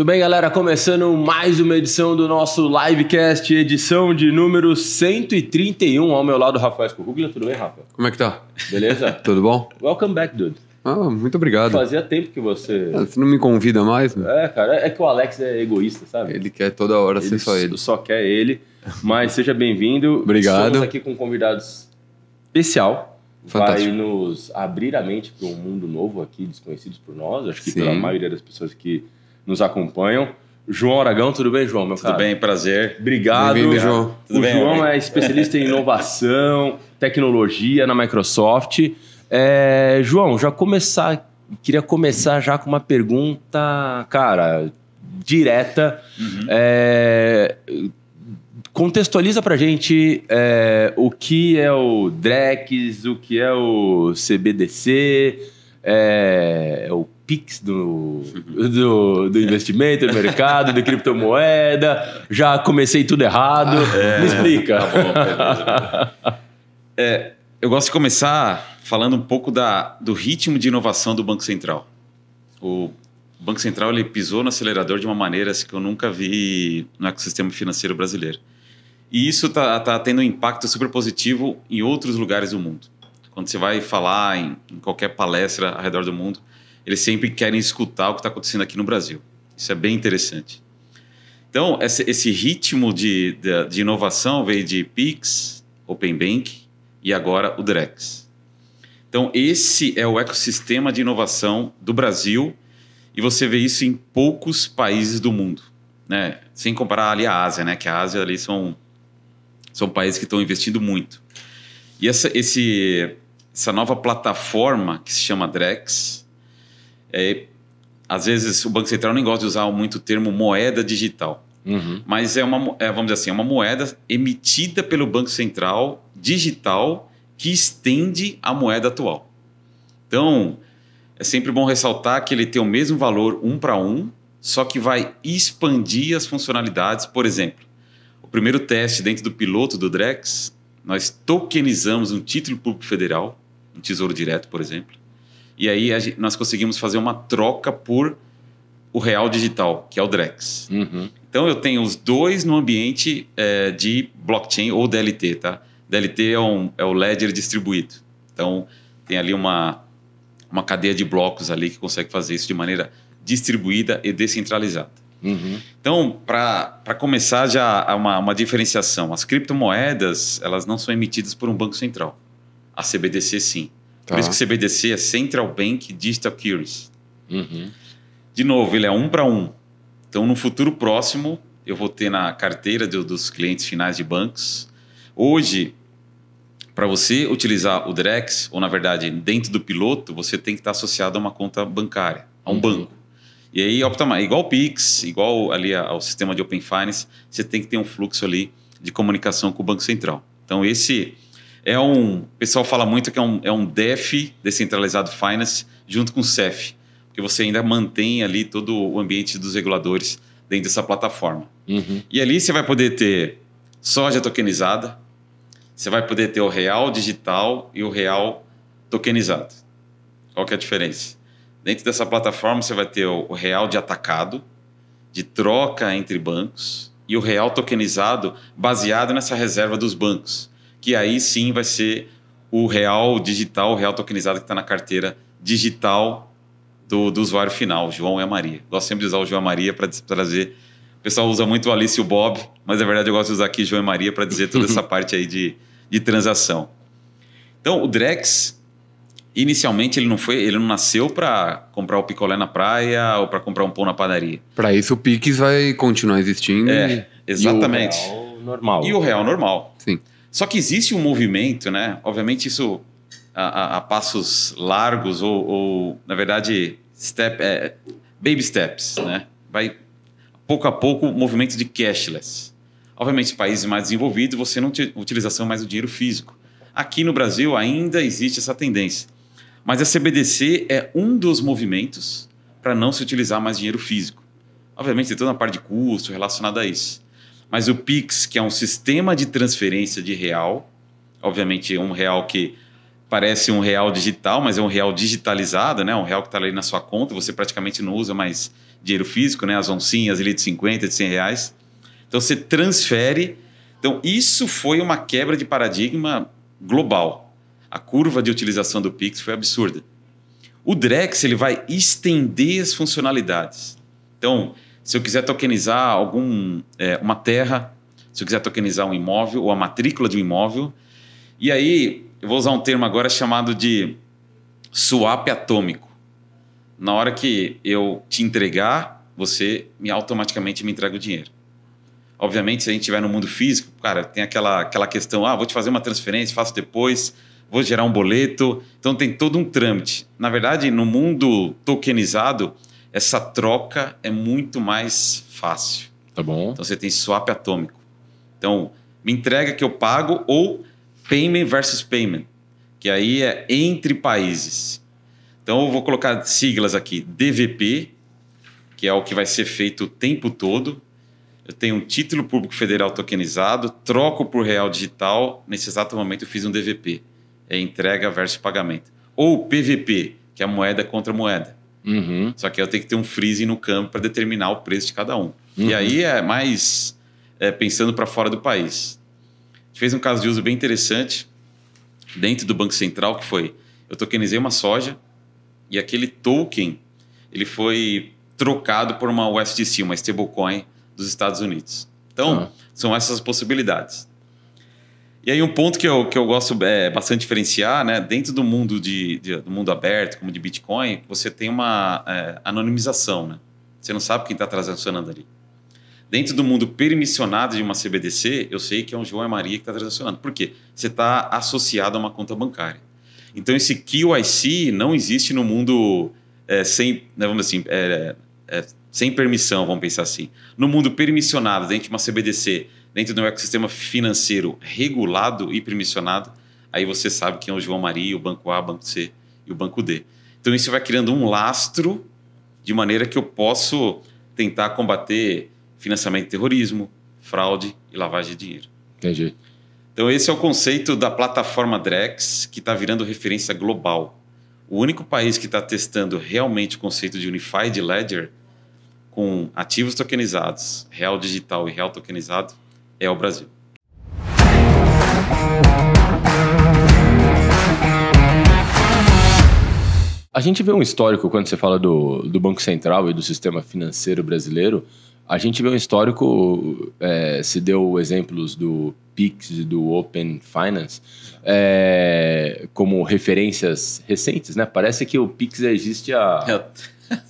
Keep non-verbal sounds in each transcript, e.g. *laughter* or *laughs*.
Tudo bem, galera? Começando mais uma edição do nosso livecast, edição de número 131. Ao meu lado, Rafael Escorruglia. Tudo bem, Rafa? Como é que tá? Beleza? *laughs* Tudo bom? Welcome back, dude. Ah, muito obrigado. Fazia tempo que você. Ah, você não me convida mais? Né? É, cara, é que o Alex é egoísta, sabe? Ele quer toda hora ele ser só ele. Só quer ele. Mas seja bem-vindo. obrigado. Estamos aqui com um convidado especial. Fantástico. Vai nos abrir a mente para um mundo novo aqui, desconhecido por nós. Acho que Sim. pela maioria das pessoas que nos acompanham. João Aragão, tudo bem, João, meu tudo cara? bem, prazer. Obrigado. bem João. Tudo o bem, João amigo? é especialista em inovação, tecnologia na Microsoft. É, João, já começar, queria começar já com uma pergunta, cara, direta. Uhum. É, contextualiza para gente é, o que é o Drex, o que é o CBDC, é, o pix do, uhum. do, do é. investimento, do mercado, de criptomoeda, *laughs* já comecei tudo errado. Ah, é. Me explica. Tá bom, tá É, eu gosto de começar falando um pouco da, do ritmo de inovação do Banco Central. O Banco Central ele pisou no acelerador de uma maneira assim, que eu nunca vi no ecossistema financeiro brasileiro. E isso está tá tendo um impacto super positivo em outros lugares do mundo. Quando você vai falar em, em qualquer palestra ao redor do mundo, eles sempre querem escutar o que está acontecendo aqui no Brasil. Isso é bem interessante. Então, esse ritmo de, de, de inovação veio de Pix, Open Bank e agora o Drex. Então, esse é o ecossistema de inovação do Brasil e você vê isso em poucos países do mundo. Né? Sem comparar ali a Ásia, né? que a Ásia ali são, são países que estão investindo muito. E essa, esse, essa nova plataforma que se chama Drex, é, às vezes o Banco Central nem gosta de usar muito o termo moeda digital. Uhum. Mas é uma, é, vamos dizer assim, é uma moeda emitida pelo Banco Central digital que estende a moeda atual. Então, é sempre bom ressaltar que ele tem o mesmo valor um para um, só que vai expandir as funcionalidades. Por exemplo, o primeiro teste dentro do piloto do Drex, nós tokenizamos um título público federal, um tesouro direto, por exemplo, e aí gente, nós conseguimos fazer uma troca por o real digital, que é o Drex. Uhum. Então eu tenho os dois no ambiente é, de blockchain ou DLT, tá? DLT é, um, é o ledger distribuído. Então tem ali uma, uma cadeia de blocos ali que consegue fazer isso de maneira distribuída e descentralizada. Uhum. Então, para começar já uma, uma diferenciação, as criptomoedas elas não são emitidas por um banco central. A CBDC sim. Tá. Por isso tá. que CBDC é Central Bank Digital Currency. Uhum. De novo, ele é um para um. Então, no futuro próximo, eu vou ter na carteira do, dos clientes finais de bancos. Hoje, para você utilizar o Drex, ou na verdade, dentro do piloto, você tem que estar associado a uma conta bancária, a um uhum. banco. E aí igual o Pix, igual ali ao sistema de Open Finance, você tem que ter um fluxo ali de comunicação com o Banco Central. Então, esse é um. O pessoal fala muito que é um, é um DEF, descentralizado Finance, junto com o CEF, porque você ainda mantém ali todo o ambiente dos reguladores dentro dessa plataforma. Uhum. E ali você vai poder ter soja tokenizada, você vai poder ter o real digital e o real tokenizado. Qual que é a diferença? Dentro dessa plataforma você vai ter o real de atacado, de troca entre bancos, e o real tokenizado baseado nessa reserva dos bancos que aí sim vai ser o real digital, o real tokenizado que está na carteira digital do, do usuário final, João e a Maria. Gosto sempre de usar o João e a Maria para trazer. O pessoal usa muito o Alice e o Bob, mas na verdade eu gosto de usar aqui João e Maria para dizer toda essa *laughs* parte aí de, de transação. Então, o Drex, inicialmente, ele não foi, ele não nasceu para comprar o picolé na praia ou para comprar um pão na padaria. Para isso, o Pix vai continuar existindo. É, exatamente. E o real normal. E o real normal. Sim. Só que existe um movimento, né? Obviamente isso a, a, a passos largos ou, ou, na verdade, step, é, baby steps, né? Vai pouco a pouco movimento de cashless. Obviamente, países mais desenvolvidos você não tem utilização mais do dinheiro físico. Aqui no Brasil ainda existe essa tendência, mas a CBDC é um dos movimentos para não se utilizar mais dinheiro físico. Obviamente, tem toda a parte de custo relacionada a isso. Mas o Pix, que é um sistema de transferência de real, obviamente um real que parece um real digital, mas é um real digitalizado, né? Um real que está ali na sua conta, você praticamente não usa mais dinheiro físico, né? As oncinhas ali de 50, de 100 reais. Então você transfere. Então isso foi uma quebra de paradigma global. A curva de utilização do Pix foi absurda. O Drex ele vai estender as funcionalidades. Então se eu quiser tokenizar algum, é, uma terra, se eu quiser tokenizar um imóvel ou a matrícula de um imóvel, e aí eu vou usar um termo agora chamado de swap atômico. Na hora que eu te entregar, você me automaticamente me entrega o dinheiro. Obviamente, se a gente estiver no mundo físico, cara, tem aquela, aquela questão, ah, vou te fazer uma transferência, faço depois, vou gerar um boleto. Então tem todo um trâmite. Na verdade, no mundo tokenizado, essa troca é muito mais fácil. Tá bom. Então você tem swap atômico. Então, me entrega que eu pago ou payment versus payment, que aí é entre países. Então eu vou colocar siglas aqui, DVP, que é o que vai ser feito o tempo todo. Eu tenho um título público federal tokenizado, troco por real digital, nesse exato momento eu fiz um DVP, é entrega versus pagamento. Ou PVP, que é moeda contra moeda. Uhum. Só que eu tenho que ter um freeze no campo para determinar o preço de cada um. Uhum. E aí é mais é, pensando para fora do país. A gente fez um caso de uso bem interessante dentro do Banco Central, que foi eu tokenizei uma soja e aquele token ele foi trocado por uma USDC, uma stablecoin dos Estados Unidos. Então, ah. são essas possibilidades. E aí um ponto que eu, que eu gosto é, bastante diferenciar, né? Dentro do mundo de, de do mundo aberto, como de Bitcoin, você tem uma é, anonimização, né? Você não sabe quem está transacionando ali. Dentro do mundo permissionado de uma CBDC, eu sei que é um João e Maria que está transacionando. Por quê? Você está associado a uma conta bancária. Então esse KYC não existe no mundo é, sem, né, vamos assim, é, é, sem permissão, vamos pensar assim. No mundo permissionado, dentro de uma CBDC, dentro de um ecossistema financeiro regulado e permissionado, aí você sabe quem é o João Maria, o Banco A, o Banco C e o Banco D. Então isso vai criando um lastro de maneira que eu posso tentar combater financiamento de terrorismo, fraude e lavagem de dinheiro. Entendi. Então esse é o conceito da plataforma Drex que está virando referência global. O único país que está testando realmente o conceito de Unified Ledger com ativos tokenizados, real digital e real tokenizado, é o Brasil. A gente vê um histórico, quando você fala do, do Banco Central e do sistema financeiro brasileiro, a gente vê um histórico, é, se deu exemplos do PIX e do Open Finance é, como referências recentes, né? Parece que o PIX existe há...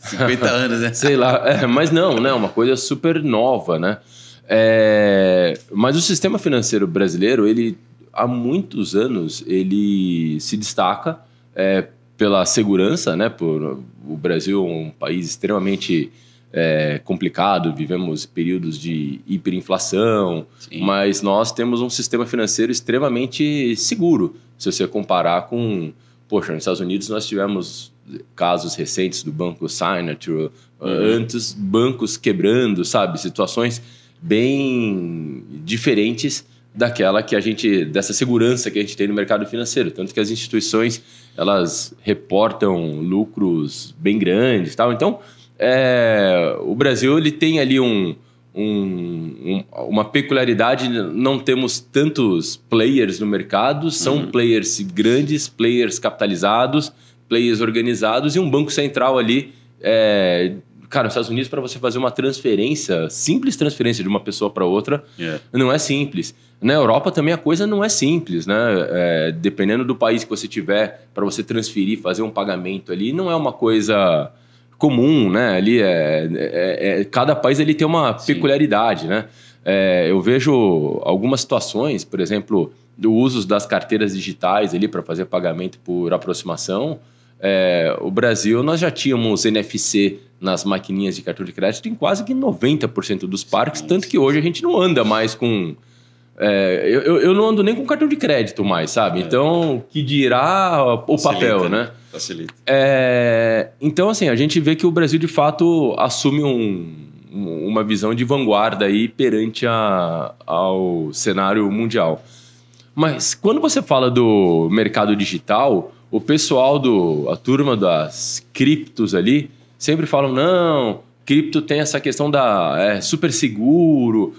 50 *laughs* anos, né? Sei lá, é, mas não, né? Uma coisa super nova, né? É, mas o sistema financeiro brasileiro, ele há muitos anos, ele se destaca é, pela segurança, né? Por, o Brasil é um país extremamente é, complicado, vivemos períodos de hiperinflação, Sim. mas nós temos um sistema financeiro extremamente seguro, se você comparar com... Poxa, nos Estados Unidos nós tivemos casos recentes do banco Signature, uhum. antes bancos quebrando, sabe? Situações bem diferentes daquela que a gente dessa segurança que a gente tem no mercado financeiro, tanto que as instituições elas reportam lucros bem grandes, tal. Então, é, o Brasil ele tem ali um, um, um, uma peculiaridade, não temos tantos players no mercado, são uhum. players grandes, players capitalizados, players organizados e um banco central ali é, cara, nos Estados Unidos, para você fazer uma transferência, simples transferência de uma pessoa para outra, yeah. É. não é simples. Na Europa também a coisa não é simples, né? É, dependendo do país que você tiver, para você transferir, fazer um pagamento ali, não é uma coisa comum, né? Ali é, é, é cada país ele tem uma Sim. peculiaridade, né? É, eu vejo algumas situações, por exemplo, do uso das carteiras digitais ali para fazer pagamento por aproximação é, o Brasil, nós já tínhamos NFC nas maquininhas de cartão de crédito em quase que 90% dos parques, tanto que hoje a gente não anda mais com. É, eu, eu não ando nem com cartão de crédito mais, sabe? É. Então, que dirá o Facilita, papel, né? né? Facilita. É, então, assim, a gente vê que o Brasil de fato assume um, uma visão de vanguarda aí perante a, ao cenário mundial. Mas quando você fala do mercado digital, o pessoal do a turma das criptos ali sempre falam não cripto tem essa questão da é, super seguro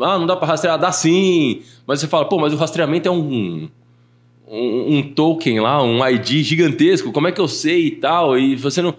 ah não dá para rastrear dá sim mas você fala pô mas o rastreamento é um, um, um token lá um ID gigantesco como é que eu sei e tal e você não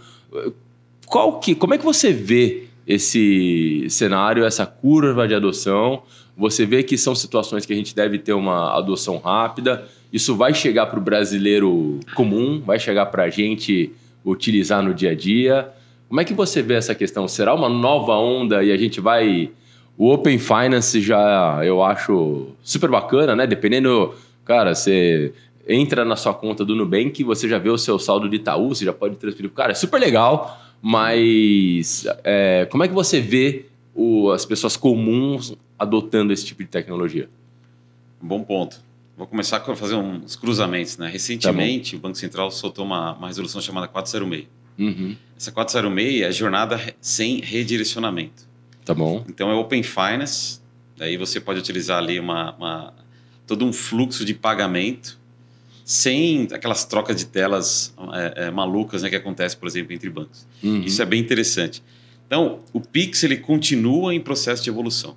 qual que como é que você vê esse cenário essa curva de adoção você vê que são situações que a gente deve ter uma adoção rápida isso vai chegar para o brasileiro comum, vai chegar para a gente utilizar no dia a dia. Como é que você vê essa questão? Será uma nova onda e a gente vai. O Open Finance já eu acho super bacana, né? Dependendo, cara, você entra na sua conta do Nubank, você já vê o seu saldo de Itaú, você já pode transferir. Cara, é super legal, mas é, como é que você vê o, as pessoas comuns adotando esse tipo de tecnologia? Bom ponto. Vou começar a fazer uns cruzamentos. Né? Recentemente, tá o Banco Central soltou uma, uma resolução chamada 406. Uhum. Essa 406 é jornada sem redirecionamento. Tá bom. Então é Open Finance, daí você pode utilizar ali uma, uma todo um fluxo de pagamento sem aquelas trocas de telas é, é, malucas né, que acontece, por exemplo, entre bancos. Uhum. Isso é bem interessante. Então, o Pix ele continua em processo de evolução.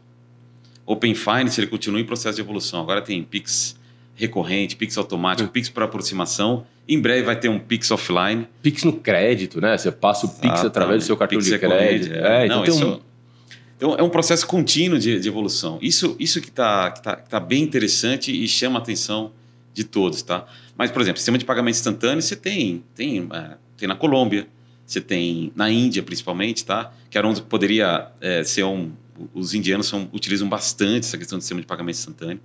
Open Finance ele continua em processo de evolução. Agora tem Pix recorrente, Pix automático, é. Pix para aproximação. Em breve vai ter um Pix offline. Pix no crédito, né? Você passa o Pix através do seu cartão Pix de é crédito. É, é então não, então, um... então é um processo contínuo de, de evolução. Isso, isso que está que tá, que tá bem interessante e chama a atenção de todos, tá? Mas, por exemplo, sistema de pagamento instantâneo você tem, tem, tem na Colômbia, você tem na Índia principalmente, tá? Que era onde poderia é, ser um... Os indianos são, utilizam bastante essa questão de sistema de pagamento instantâneo.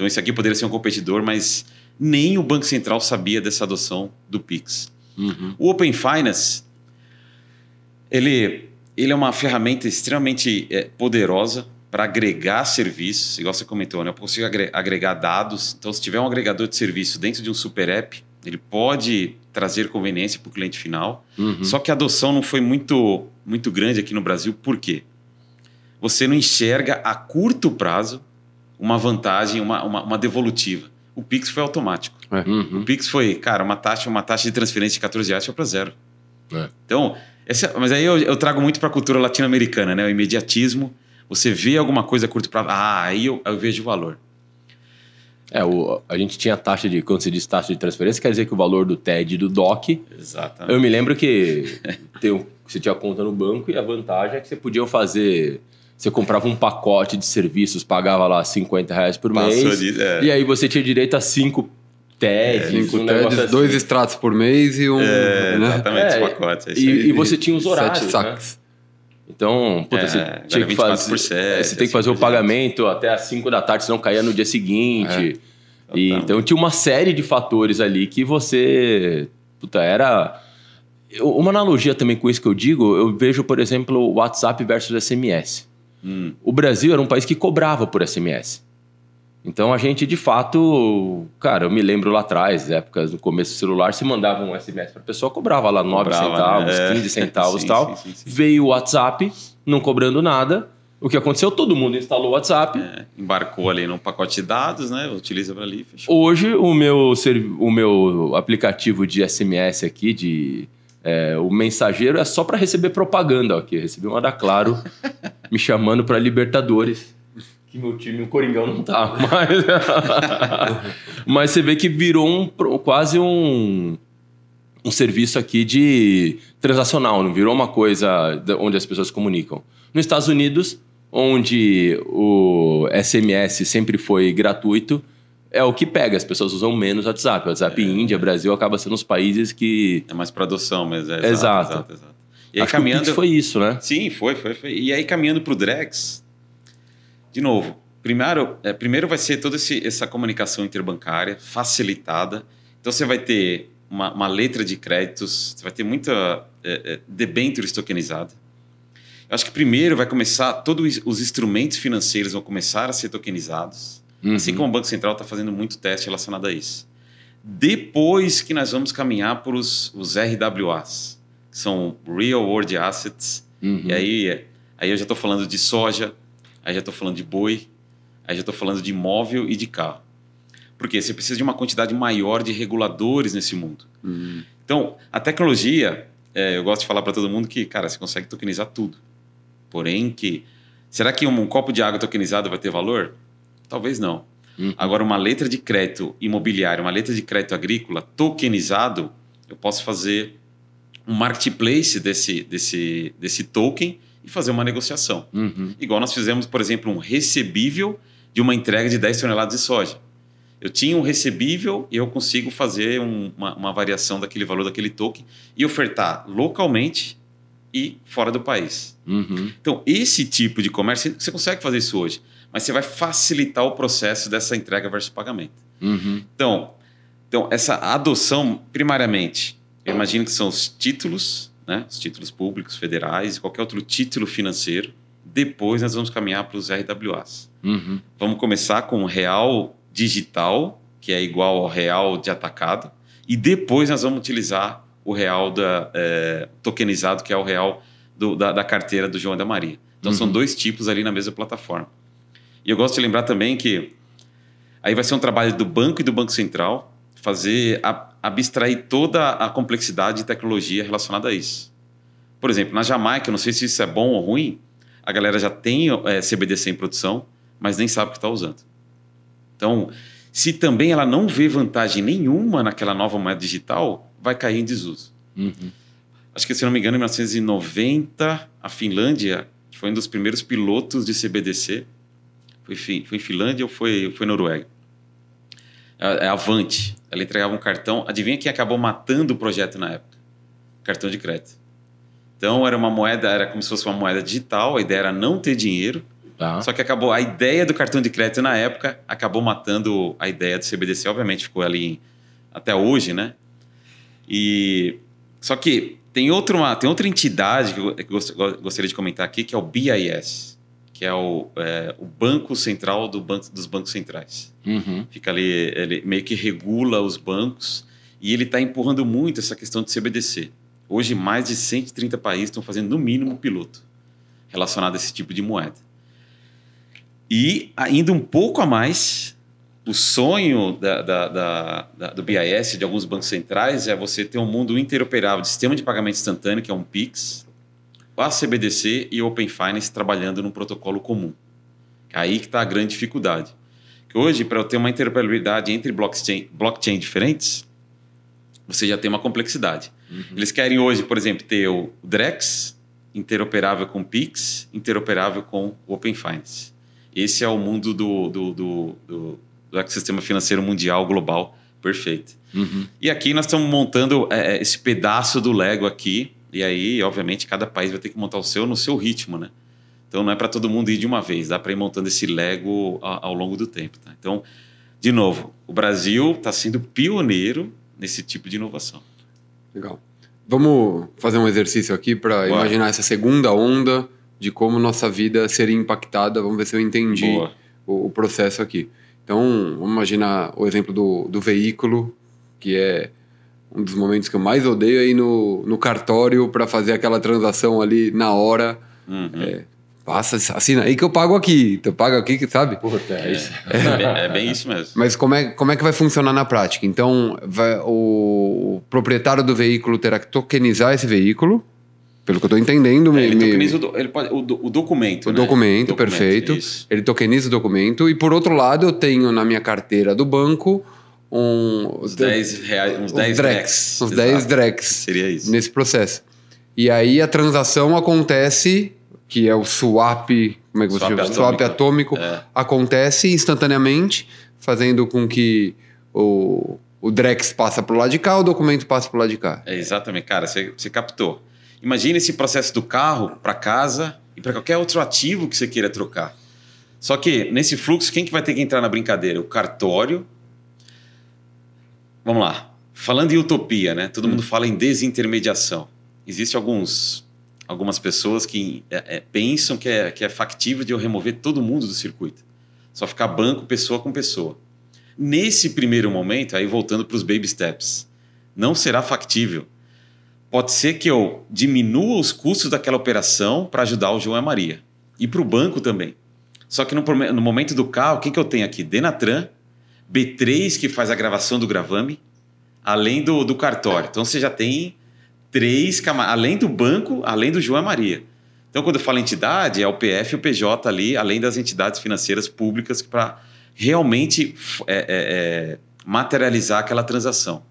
Então esse aqui poderia ser um competidor, mas nem o Banco Central sabia dessa adoção do Pix. Uhum. O Open Finance, ele, ele é uma ferramenta extremamente é, poderosa para agregar serviços, igual você comentou, né? eu consigo agregar dados. Então, se tiver um agregador de serviço dentro de um super app, ele pode trazer conveniência para o cliente final. Uhum. Só que a adoção não foi muito, muito grande aqui no Brasil. Por quê? Você não enxerga a curto prazo uma vantagem, uma, uma, uma devolutiva. O Pix foi automático. É. Uhum. O Pix foi, cara, uma taxa, uma taxa de transferência de 14 reais foi para zero. É. Então, essa, mas aí eu, eu trago muito para a cultura latino-americana, né? O imediatismo. Você vê alguma coisa a curto prazo, ah, aí eu, eu vejo o valor. É, o, a gente tinha taxa de, quando se diz taxa de transferência, quer dizer que o valor do TED e do DOC. Exatamente. Eu me lembro que *laughs* tem, você tinha conta no banco e a vantagem é que você podia fazer você comprava um pacote de serviços, pagava lá 50 reais por Passou mês. De, é. E aí você tinha direito a cinco TEDs. É, cinco um TEDs, assim. dois extratos por mês e um. É, né? Exatamente, é, pacotes. É e, e, você tinha os horários. Sete sacos. Né? Então, puta, é, você tinha que fazer. 7, é, você tem que fazer o assim pagamento até às 5 da tarde, senão caía no dia seguinte. É. E, então tinha uma série de fatores ali que você. Puta, era. Uma analogia também com isso que eu digo, eu vejo, por exemplo, o WhatsApp versus SMS. Hum. O Brasil era um país que cobrava por SMS. Então a gente, de fato, cara, eu me lembro lá atrás, épocas no começo do celular, se mandava um SMS para a pessoa, cobrava lá 9 cobrava, né? centavos, né? 15 *laughs* centavos e tal. Sim, sim, sim. Veio o WhatsApp, não cobrando nada. O que aconteceu? Todo mundo instalou o WhatsApp. É, embarcou ali num pacote de dados, né? Utiliza para ali. Fechou. Hoje, o meu, o meu aplicativo de SMS aqui, de é, o mensageiro é só para receber propaganda aqui. Recebi uma da Claro me chamando para Libertadores. Que meu time, o Coringão, não tá. Mas, *laughs* mas você vê que virou um, quase um, um serviço aqui de transacional, não virou uma coisa onde as pessoas comunicam. Nos Estados Unidos, onde o SMS sempre foi gratuito, é o que pega, as pessoas usam menos WhatsApp. WhatsApp é, Índia, Brasil acaba sendo os países que. É mais para adoção mas é exato. Exato, exato, exato. E aí, Acho caminhando... que foi isso, né? Sim, foi, foi, foi. E aí caminhando para o Drex, de novo, primeiro, é, primeiro vai ser toda esse, essa comunicação interbancária facilitada. Então você vai ter uma, uma letra de créditos, você vai ter muita é, é, debêntures tokenizada. Eu acho que primeiro vai começar, todos os instrumentos financeiros vão começar a ser tokenizados Uhum. Assim como o Banco Central está fazendo muito teste relacionado a isso. Depois que nós vamos caminhar para os, os RWAs, que são Real World Assets, uhum. e aí, aí eu já estou falando de soja, aí já estou falando de boi, aí já estou falando de imóvel e de carro. Porque você precisa de uma quantidade maior de reguladores nesse mundo. Uhum. Então, a tecnologia, é, eu gosto de falar para todo mundo que, cara, você consegue tokenizar tudo. Porém que, será que um, um copo de água tokenizado vai ter valor? Talvez não. Uhum. Agora, uma letra de crédito imobiliário, uma letra de crédito agrícola tokenizado, eu posso fazer um marketplace desse, desse, desse token e fazer uma negociação. Uhum. Igual nós fizemos, por exemplo, um recebível de uma entrega de 10 toneladas de soja. Eu tinha um recebível e eu consigo fazer um, uma, uma, variação daquele valor daquele token e ofertar localmente e fora do país. Uhum. Então, esse tipo de comércio, você consegue fazer isso hoje mas você vai facilitar o processo dessa entrega versus pagamento. Uhum. Então, então, essa adoção, primariamente, eu imagino que são os títulos, né? os títulos públicos, federais qualquer outro título financeiro. Depois nós vamos caminhar para os RWAs. Uhum. Vamos começar com o real digital, que é igual ao real de atacado, e depois nós vamos utilizar o real da, é, tokenizado, que é o real do, da, da, carteira do João e da Maria. Então uhum. são dois tipos ali na mesma plataforma. E eu gosto de lembrar também que aí vai ser um trabalho do banco e do Banco Central fazer a, abstrair toda a complexidade de tecnologia relacionada a isso. Por exemplo, na Jamaica, não sei se isso é bom ou ruim, a galera já tem é, CBDC em produção, mas nem sabe o que está usando. Então, se também ela não vê vantagem nenhuma naquela nova moeda digital, vai cair em desuso. Uhum. Acho que, se não me engano, em 1990, a Finlândia foi um dos primeiros pilotos de CBDC foi, foi Finlândia ou foi, foi Noruega? É, é Avante. Ela entregava um cartão. Adivinha quem acabou matando o projeto na época? Cartão de crédito. Então era uma moeda, era como se fosse uma moeda digital. A ideia era não ter dinheiro. Tá. Só que acabou a ideia do cartão de crédito na época acabou matando a ideia do CBDC. Obviamente ficou ali até hoje, né? E só que tem outra tem outra entidade que eu gostaria de comentar aqui que é o BIS que é o, é, o banco central do banco, dos bancos centrais. Uhum. Fica ali, ele meio que regula os bancos e ele está empurrando muito essa questão de CBDC. Hoje, mais de 130 países estão fazendo, no mínimo, piloto relacionado a esse tipo de moeda. E, ainda um pouco a mais, o sonho da, da, da, do BIS, de alguns bancos centrais, é você ter um mundo interoperável de sistema de pagamento instantâneo, que é um PIX, a CBDC e Open Finance trabalhando num protocolo comum. É aí que está a grande dificuldade. Que hoje, para eu ter uma interoperabilidade entre blockchain, blockchain diferentes, você já tem uma complexidade. Uhum. Eles querem hoje, por exemplo, ter o Drex interoperável com o Pix, interoperável com o Open Finance. Esse é o mundo do, do, do, do, do ecossistema financeiro mundial, global, perfeito. Uhum. E aqui nós estamos montando é, é esse pedaço do Lego aqui, e aí, obviamente, cada país vai ter que montar o seu no seu ritmo, né? Então não é para todo mundo ir de uma vez, dá para ir montando esse Lego ao longo do tempo. Tá? Então, de novo, o Brasil está sendo pioneiro nesse tipo de inovação. Legal. Vamos fazer um exercício aqui para imaginar essa segunda onda de como nossa vida seria impactada. Vamos ver se eu entendi o, o, processo aqui. Então, vamos imaginar o exemplo do, do veículo, que é um dos momentos que eu mais odeio é ir no, no cartório para fazer aquela transação ali na hora. Uhum. É, passa, assina aí que eu pago aqui. tu paga aqui, sabe? Puta, é, é isso. É, é, bem, é, bem, isso mesmo. Mas como é, como é que vai funcionar na prática? Então, vai, o, proprietário do veículo terá que tokenizar esse veículo. Pelo que eu estou entendendo, é, me, ele tokeniza me... o, do, ele pode, o, o documento. O né? documento, documento, perfeito. Isso. Ele tokeniza o documento. E por outro lado, eu tenho na minha carteira do banco um, uns 10 reais, uns 10 drex. Uns 10 drex. Seria isso. Nesse processo. E aí a transação acontece, que é o swap, como é que você chama? Atômico. Swap atômico, é. acontece instantaneamente, fazendo com que o, o drex passa para o lado de cá, o documento passa para o lado de cá. É, exatamente, cara, você, você captou. Imagina esse processo do carro para casa e para qualquer outro ativo que você queira trocar. Só que nesse fluxo, quem que vai ter que entrar na brincadeira? O cartório, Vamos lá. Falando em utopia, né? Todo hum. mundo fala em desintermediação. Existem alguns, algumas pessoas que é, é, pensam que é, que é factível de eu remover todo mundo do circuito. Só ficar banco, pessoa com pessoa. Nesse primeiro momento, aí voltando para os baby steps, não será factível. Pode ser que eu diminua os custos daquela operação para ajudar o João e a Maria. E para o banco também. Só que no, no momento do carro, o que, que eu tenho aqui? Denatran, B3 que faz a gravação do gravame, além do, do cartório. Então você já tem três camadas, além do banco, além do João e Maria. Então quando eu falo entidade, é o PF e o PJ ali, além das entidades financeiras públicas para realmente é, é, é, materializar aquela transação.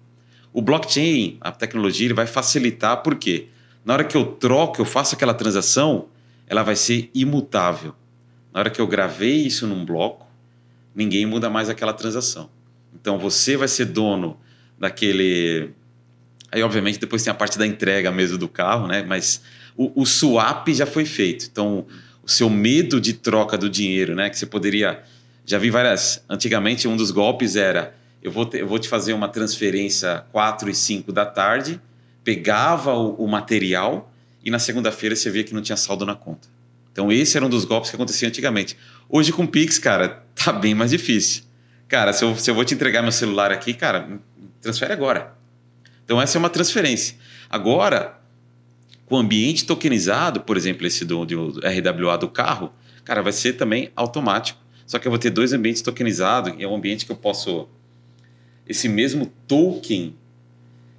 O blockchain, a tecnologia, ele vai facilitar porque na hora que eu troco, eu faço aquela transação, ela vai ser imutável. Na hora que eu gravei isso num bloco, ninguém muda mais aquela transação. Então você vai ser dono daquele. Aí, obviamente, depois tem a parte da entrega mesmo do carro, né? Mas o, o swap já foi feito. Então, o seu medo de troca do dinheiro, né? Que você poderia. Já vi várias. Antigamente, um dos golpes era: eu vou te, eu vou te fazer uma transferência 4 e 5 da tarde, pegava o, o material e na segunda-feira você via que não tinha saldo na conta. Então, esse era um dos golpes que acontecia antigamente. Hoje com Pix, cara, tá bem mais difícil. Cara, se eu, se eu vou te entregar meu celular aqui, cara, transfere agora. Então essa é uma transferência. Agora, com o ambiente tokenizado, por exemplo, esse do, do RWA do carro, cara, vai ser também automático. Só que eu vou ter dois ambientes tokenizados, e é um ambiente que eu posso. Esse mesmo token,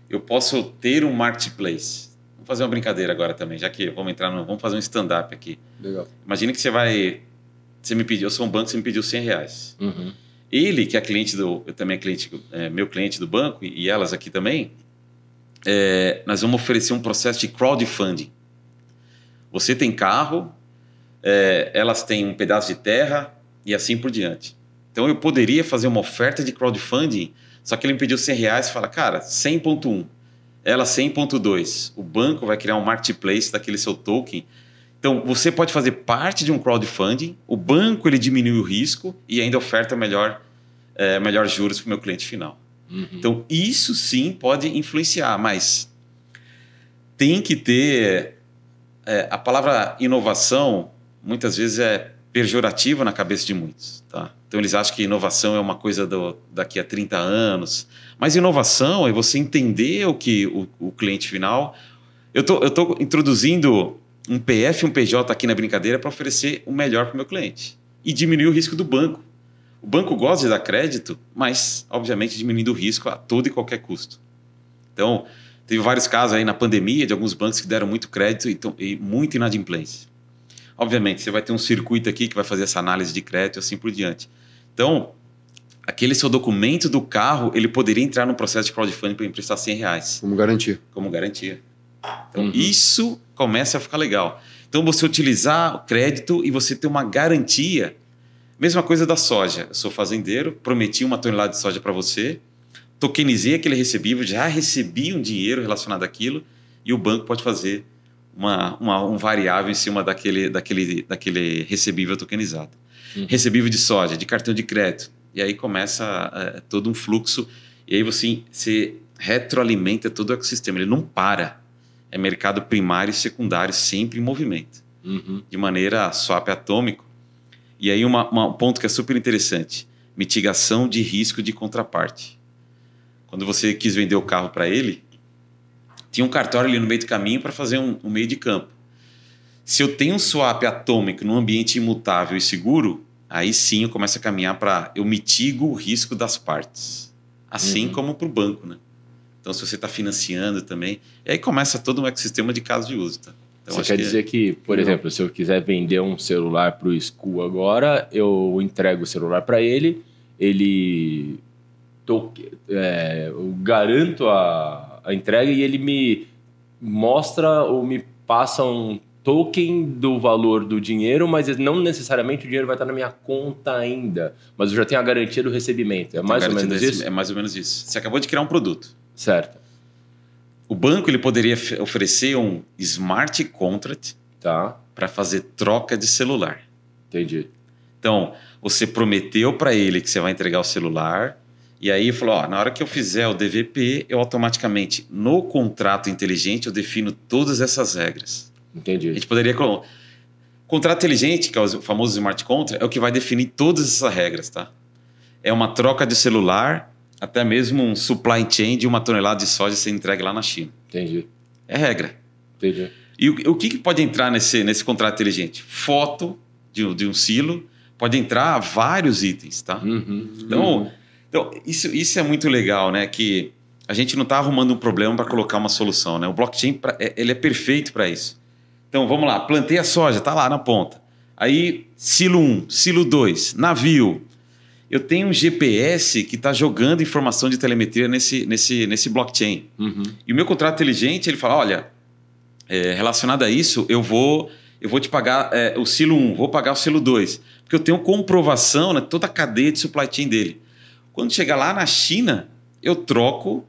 eu posso ter um marketplace. Vamos fazer uma brincadeira agora também, já que vamos entrar no. Vamos fazer um stand-up aqui. Legal. Imagina que você vai você me pediu, eu sou um banco, você me pediu 100 reais. Uhum. Ele, que é cliente do. Eu também é cliente, é, meu cliente do banco, e, elas aqui também, é, nós vamos oferecer um processo de crowdfunding. Você tem carro, é, elas têm um pedaço de terra e assim por diante. Então eu poderia fazer uma oferta de crowdfunding, só que ele me pediu 100 reais e fala, cara, 100.1, ela 100.2. O banco vai criar um marketplace daquele seu token então, você pode fazer parte de um crowdfunding, o banco ele diminui o risco e ainda oferta melhor, é, melhor juros para o meu cliente final. Uhum. Então, isso sim pode influenciar, mas tem que ter. É, a palavra inovação muitas vezes é pejorativa na cabeça de muitos. Tá? Então, eles acham que inovação é uma coisa do, daqui a 30 anos. Mas inovação é você entender o que o, o cliente final. Eu tô, estou tô introduzindo um PF e um PJ aqui na brincadeira para oferecer o melhor para o meu cliente e diminuir o risco do banco. O banco gosta de dar crédito, mas, obviamente, diminuindo o risco a todo e qualquer custo. Então, teve vários casos aí na pandemia de alguns bancos que deram muito crédito e, e muito inadimplência. Obviamente, você vai ter um circuito aqui que vai fazer essa análise de crédito e assim por diante. Então, aquele seu documento do carro, ele poderia entrar no processo de crowdfunding para emprestar 100 reais. Como garantia. Como garantia. Então, uhum. isso começa a ficar legal. Então, você utilizar o crédito e você ter uma garantia. Mesma coisa da soja. Eu sou fazendeiro, prometi uma tonelada de soja para você, tokenizei aquele recebível, já recebi um dinheiro relacionado àquilo, e o banco pode fazer uma, uma, um variável em cima daquele, daquele, daquele recebível tokenizado. Uhum. Recebível de soja, de cartão de crédito. E aí começa é, todo um fluxo, e aí você, você retroalimenta todo o ecossistema, ele não para é mercado primário e secundário sempre em movimento, uhum. de maneira swap atômico. E aí uma, uma, um ponto que é super interessante, mitigação de risco de contraparte. Quando você quis vender o carro para ele, tinha um cartório ali no meio do caminho para fazer um, um meio de campo. Se eu tenho um swap atômico num ambiente imutável e seguro, aí sim eu começo a caminhar para eu mitigo o risco das partes, assim uhum. como para o banco, né? Então, se você está financiando também. E aí começa todo um ecossistema de casos de uso. Tá? Então, você quer que... É dizer que, por não. exemplo, se eu quiser vender um celular para o school agora, eu entrego o celular para ele, ele. Tô, é, eu garanto a, a entrega e ele me mostra ou me passa um token do valor do dinheiro, mas não necessariamente o dinheiro vai estar na minha conta ainda. Mas eu já tenho a garantia do recebimento. É mais ou menos isso? É mais ou menos isso. Você acabou de criar um produto. Certo. O banco ele poderia oferecer um smart contract tá. para fazer troca de celular. Entendi. Então, você prometeu para ele que você vai entregar o celular, e aí falou: ó, na hora que eu fizer o DVP, eu automaticamente, no contrato inteligente, eu defino todas essas regras. Entendi. A gente poderia. Contrato inteligente, que é o famoso smart contract, é o que vai definir todas essas regras, tá? É uma troca de celular até mesmo um supply chain de uma tonelada de soja ser entregue lá na China. Entendi. É regra. Entendi. E o, o que, que, pode entrar nesse, nesse contrato inteligente? Foto de, de um silo, pode entrar vários itens, tá? Uhum, uhum. então, uhum. então isso, isso é muito legal, né? Que a gente não está arrumando um problema para colocar uma solução, né? O blockchain pra, é, ele é perfeito para isso. Então, vamos lá, plantei a soja, está lá na ponta. Aí, silo 1, silo 2, navio, eu tenho um GPS que está jogando informação de telemetria nesse, nesse, nesse blockchain. Uhum. E o meu contrato inteligente, ele fala, olha, é, relacionado a isso, eu vou eu vou te pagar é, o silo 1, vou pagar o silo 2. Porque eu tenho comprovação né, toda a cadeia de supply chain dele. Quando chegar lá na China, eu troco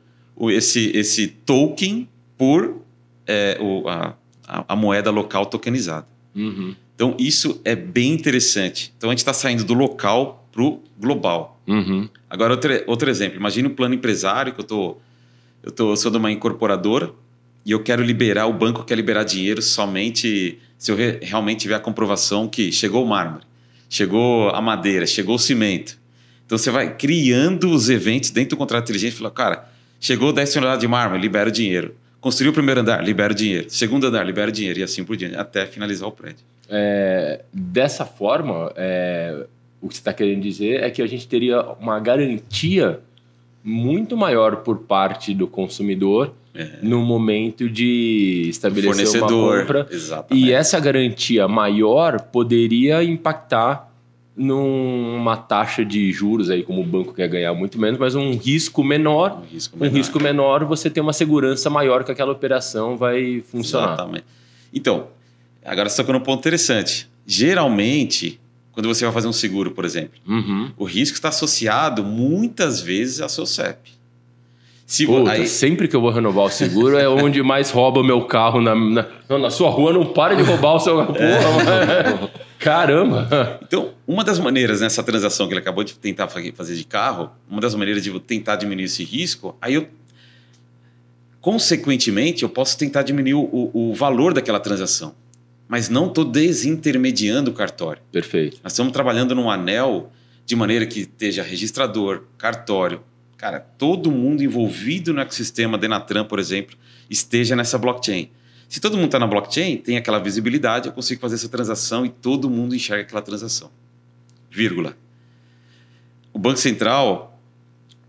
esse, esse token por é, o, a, a, moeda local tokenizada. Uhum. Então, isso é bem interessante. Então, a gente está saindo do local para o global. Uhum. Agora, outro, outro exemplo. Imagina um plano empresário que eu tô, eu tô. Eu sou de uma incorporadora e eu quero liberar, o banco quer liberar dinheiro somente se eu re, realmente tiver a comprovação que chegou o mármore, chegou a madeira, chegou o cimento. Então você vai criando os eventos dentro do contrato inteligente e fala, cara, chegou 10 toneladas de mármore, libera o dinheiro. Construiu o primeiro andar, libera o dinheiro. Segundo andar, libera o dinheiro e assim por diante, até finalizar o prédio. É, dessa forma, é, o que você está querendo dizer é que a gente teria uma garantia muito maior por parte do consumidor é. no momento de estabelecer Fornecedor, uma compra. Exatamente. E essa garantia maior poderia impactar numa taxa de juros aí como o banco quer ganhar muito menos, mas um risco menor, um risco menor, um risco menor você tem uma segurança maior que aquela operação vai funcionar. Exatamente. Então, agora você tocou no ponto interessante. Geralmente, quando você vai fazer um seguro, por exemplo. Uhum. O risco está associado muitas vezes ao seu CEP. Se, Puta, aí... sempre que eu vou renovar o seguro é onde mais rouba meu carro. Na, na, na sua rua não para de roubar o seu carro. É. Caramba! Então, uma das maneiras nessa transação que ele acabou de tentar fazer de carro, uma das maneiras de tentar diminuir esse risco, aí eu, consequentemente, eu posso tentar diminuir o, o valor daquela transação mas não estou desintermediando o cartório. Perfeito. Nós estamos trabalhando num anel de maneira que esteja registrador, cartório, cara, todo mundo envolvido no ecossistema Denatran, por exemplo, esteja nessa blockchain. Se todo mundo está na blockchain, tem aquela visibilidade, eu consigo fazer essa transação e todo mundo enxerga aquela transação. Vírgula. O Banco Central,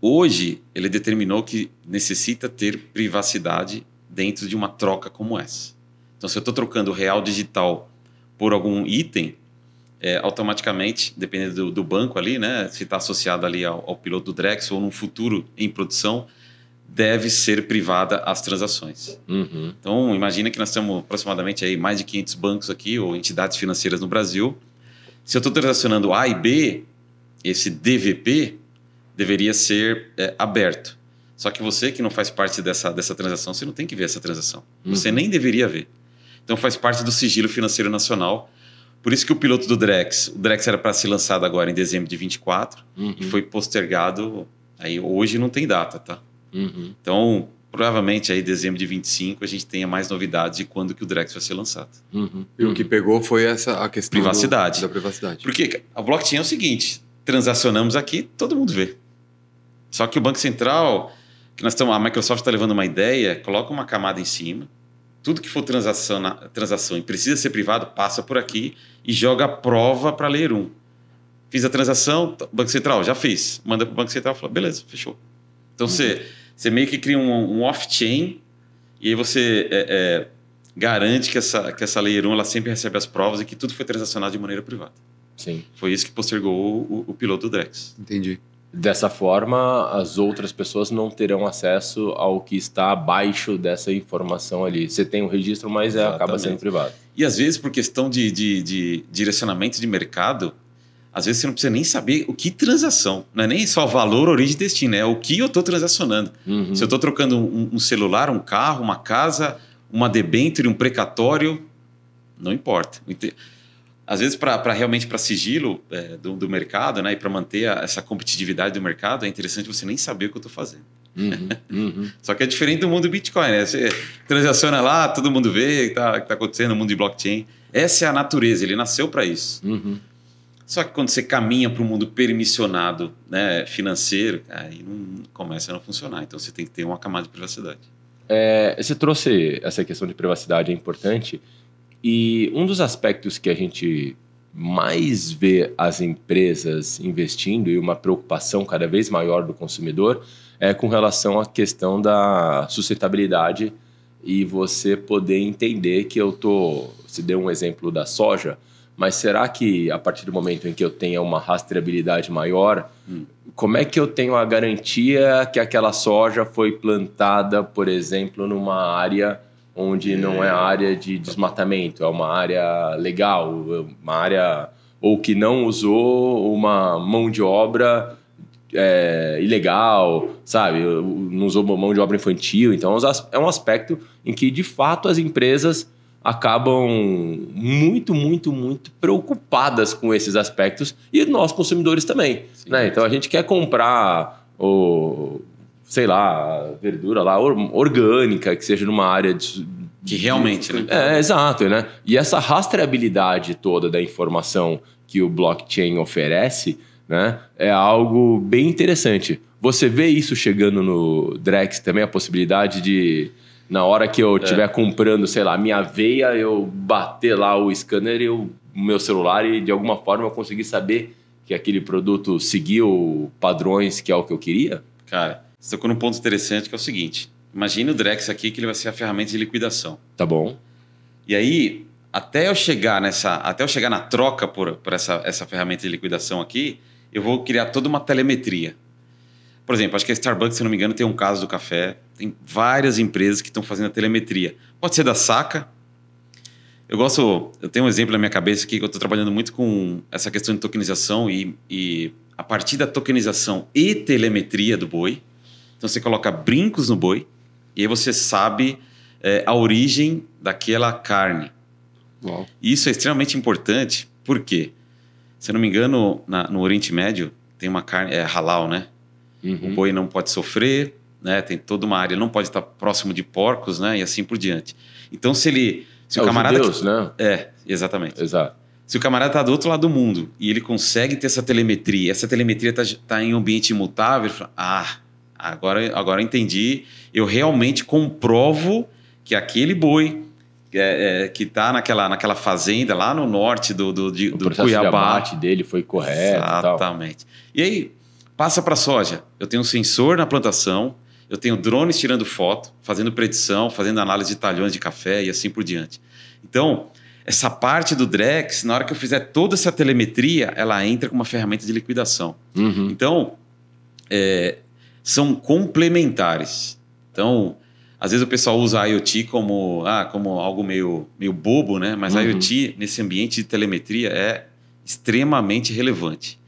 hoje, ele determinou que necessita ter privacidade dentro de uma troca como essa. Então, se eu estou trocando real digital por algum item, é, automaticamente, dependendo do, do, banco ali, né, se está associado ali ao, ao piloto do Drex ou num futuro em produção, deve ser privada as transações. Uhum. Então, imagina que nós temos aproximadamente aí mais de 500 bancos aqui ou entidades financeiras no Brasil. Se eu estou transacionando A e B, esse DVP deveria ser é, aberto. Só que você que não faz parte dessa, dessa transação, você não tem que ver essa transação. Uhum. Você nem deveria ver. Então faz parte do sigilo financeiro nacional. Por isso que o piloto do Drex, o Drex era para ser lançado agora em dezembro de 24 uhum. e foi postergado. Aí hoje não tem data, tá? Uhum. Então provavelmente aí dezembro de 25 a gente tenha mais novidades de quando que o Drex vai ser lançado. Uhum. E o que pegou foi essa a questão privacidade. Do, da privacidade. Porque a blockchain é o seguinte, transacionamos aqui, todo mundo vê. Só que o Banco Central, que nós estamos, a Microsoft está levando uma ideia, coloca uma camada em cima, tudo que for transação, transação e precisa ser privado, passa por aqui e joga a prova para ler um. Fiz a transação, Banco Central, já fiz. Manda para o Banco Central e fala, beleza, fechou. Então uhum. você, você meio que cria um, um off-chain e aí você é, é, garante que essa, que essa layer 1 ela sempre recebe as provas e que tudo foi transacionado de maneira privada. Sim. Foi isso que postergou o, o, o piloto do Drex. Entendi. Dessa forma, as outras pessoas não terão acesso ao que está abaixo dessa informação ali. Você tem o um registro, mas é, acaba sendo privado. E às vezes, por questão de, de, de, direcionamento de mercado, às vezes você não precisa nem saber o que transação. Não é nem só valor, origem e destino, é o que eu estou transacionando. Uhum. Se eu estou trocando um, um, celular, um carro, uma casa, uma debênture um precatório, não importa às vezes para realmente para sigilo é, do, do, mercado, né, e para manter a, essa competitividade do mercado, é interessante você nem saber o que eu estou fazendo. Uhum, uhum. *laughs* Só que é diferente do mundo do Bitcoin, né? Você transaciona lá, todo mundo vê o que está tá acontecendo no mundo de blockchain. Essa é a natureza, ele nasceu para isso. Uhum. Só que quando você caminha para o mundo permissionado, né, financeiro, aí não começa a não funcionar. Então você tem que ter uma camada de privacidade. É, você trouxe essa questão de privacidade é importante e um dos aspectos que a gente mais vê as empresas investindo e uma preocupação cada vez maior do consumidor é com relação à questão da sustentabilidade e você poder entender que eu tô, se deu um exemplo da soja, mas será que a partir do momento em que eu tenha uma rastreabilidade maior, hum. como é que eu tenho a garantia que aquela soja foi plantada, por exemplo, numa área onde não é, é área de desmatamento, é uma área legal, uma área ou que não usou uma mão de obra é, ilegal, sabe? Não usou mão de obra infantil. Então é, é um aspecto em que de fato as empresas acabam muito, muito, muito preocupadas com esses aspectos e nós consumidores também. Sim, né? Então a gente quer comprar o sei lá, verdura lá orgânica, que seja numa área de, que realmente, de... né? É, exato, né? E essa rastreabilidade toda da informação que o blockchain oferece, né, é algo bem interessante. Você vê isso chegando no Drex também a possibilidade de na hora que eu estiver é. comprando, sei lá, minha veia, eu bater lá o scanner e o meu celular e de alguma forma eu conseguir saber que aquele produto seguiu padrões que é o que eu queria? Cara, você tocou num ponto interessante que é o seguinte: imagine o Drex aqui que ele vai ser a ferramenta de liquidação. Tá bom. E aí, até eu chegar nessa, até eu chegar na troca por, por essa, essa ferramenta de liquidação aqui, eu vou criar toda uma telemetria. Por exemplo, acho que a Starbucks, se não me engano, tem um caso do café. Tem várias empresas que estão fazendo a telemetria. Pode ser da Saca. Eu gosto, eu tenho um exemplo na minha cabeça aqui que eu estou trabalhando muito com essa questão de tokenização e, e a partir da tokenização e telemetria do boi, então você coloca brincos no boi e aí você sabe é, a origem daquela carne. Uau. Isso é extremamente importante, porque, se eu não me engano, na, no Oriente Médio tem uma carne, é halal, né? Uhum. O boi não pode sofrer, né? Tem toda uma área, não pode estar próximo de porcos, né? E assim por diante. Então, se ele. Se é, o camarada. Judeus, que, né? É, exatamente. Exato. Se o camarada está do outro lado do mundo e ele consegue ter essa telemetria, essa telemetria está tá em um ambiente imutável, ele fala, ah, agora, agora entendi, eu realmente comprovo que aquele boi é, é, que está naquela, naquela fazenda lá no norte do, do, de, o do Cuiabá. dele foi correto. Exatamente. E, e aí, passa para soja. Eu tenho um sensor na plantação, eu tenho drones tirando foto, fazendo predição, fazendo análise de talhões de café e assim por diante. Então, essa parte do Drex, na hora que eu fizer toda essa telemetria, ela entra com uma ferramenta de liquidação. Uhum. Então, é, são complementares. Então, às vezes o pessoal usa a IoT como, ah, como algo meio, meio bobo, né? Mas uhum. a IoT, nesse ambiente de telemetria, é extremamente relevante.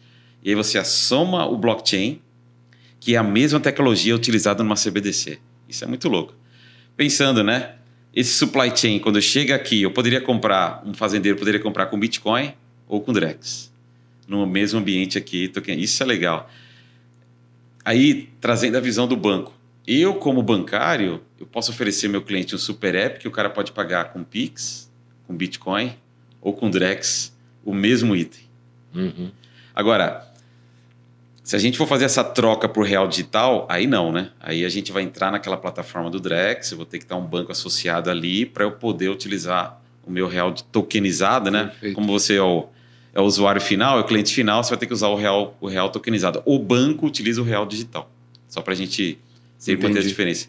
E aí você assoma o blockchain, que é a mesma tecnologia utilizada numa CBDC. Isso é muito louco. Pensando, né? Esse supply chain, quando chega aqui, eu poderia comprar, um fazendeiro poderia comprar com Bitcoin ou com Drex, no mesmo ambiente aqui. Isso é legal. Aí, trazendo a visão do banco. Eu, como bancário, eu posso oferecer meu cliente um super app que o cara pode pagar com Pix, com Bitcoin ou com Drex, o mesmo item. Uhum. Agora, se a gente for fazer essa troca para o real digital, aí não, né? Aí a gente vai entrar naquela plataforma do Drex, eu vou ter que estar um banco associado ali para eu poder utilizar o meu real tokenizado, né? Perfeito. Como você é o é o usuário final, é o cliente final, você vai ter que usar o real, o real tokenizado. O banco utiliza o real digital, só para a gente sempre Entendi. a diferença.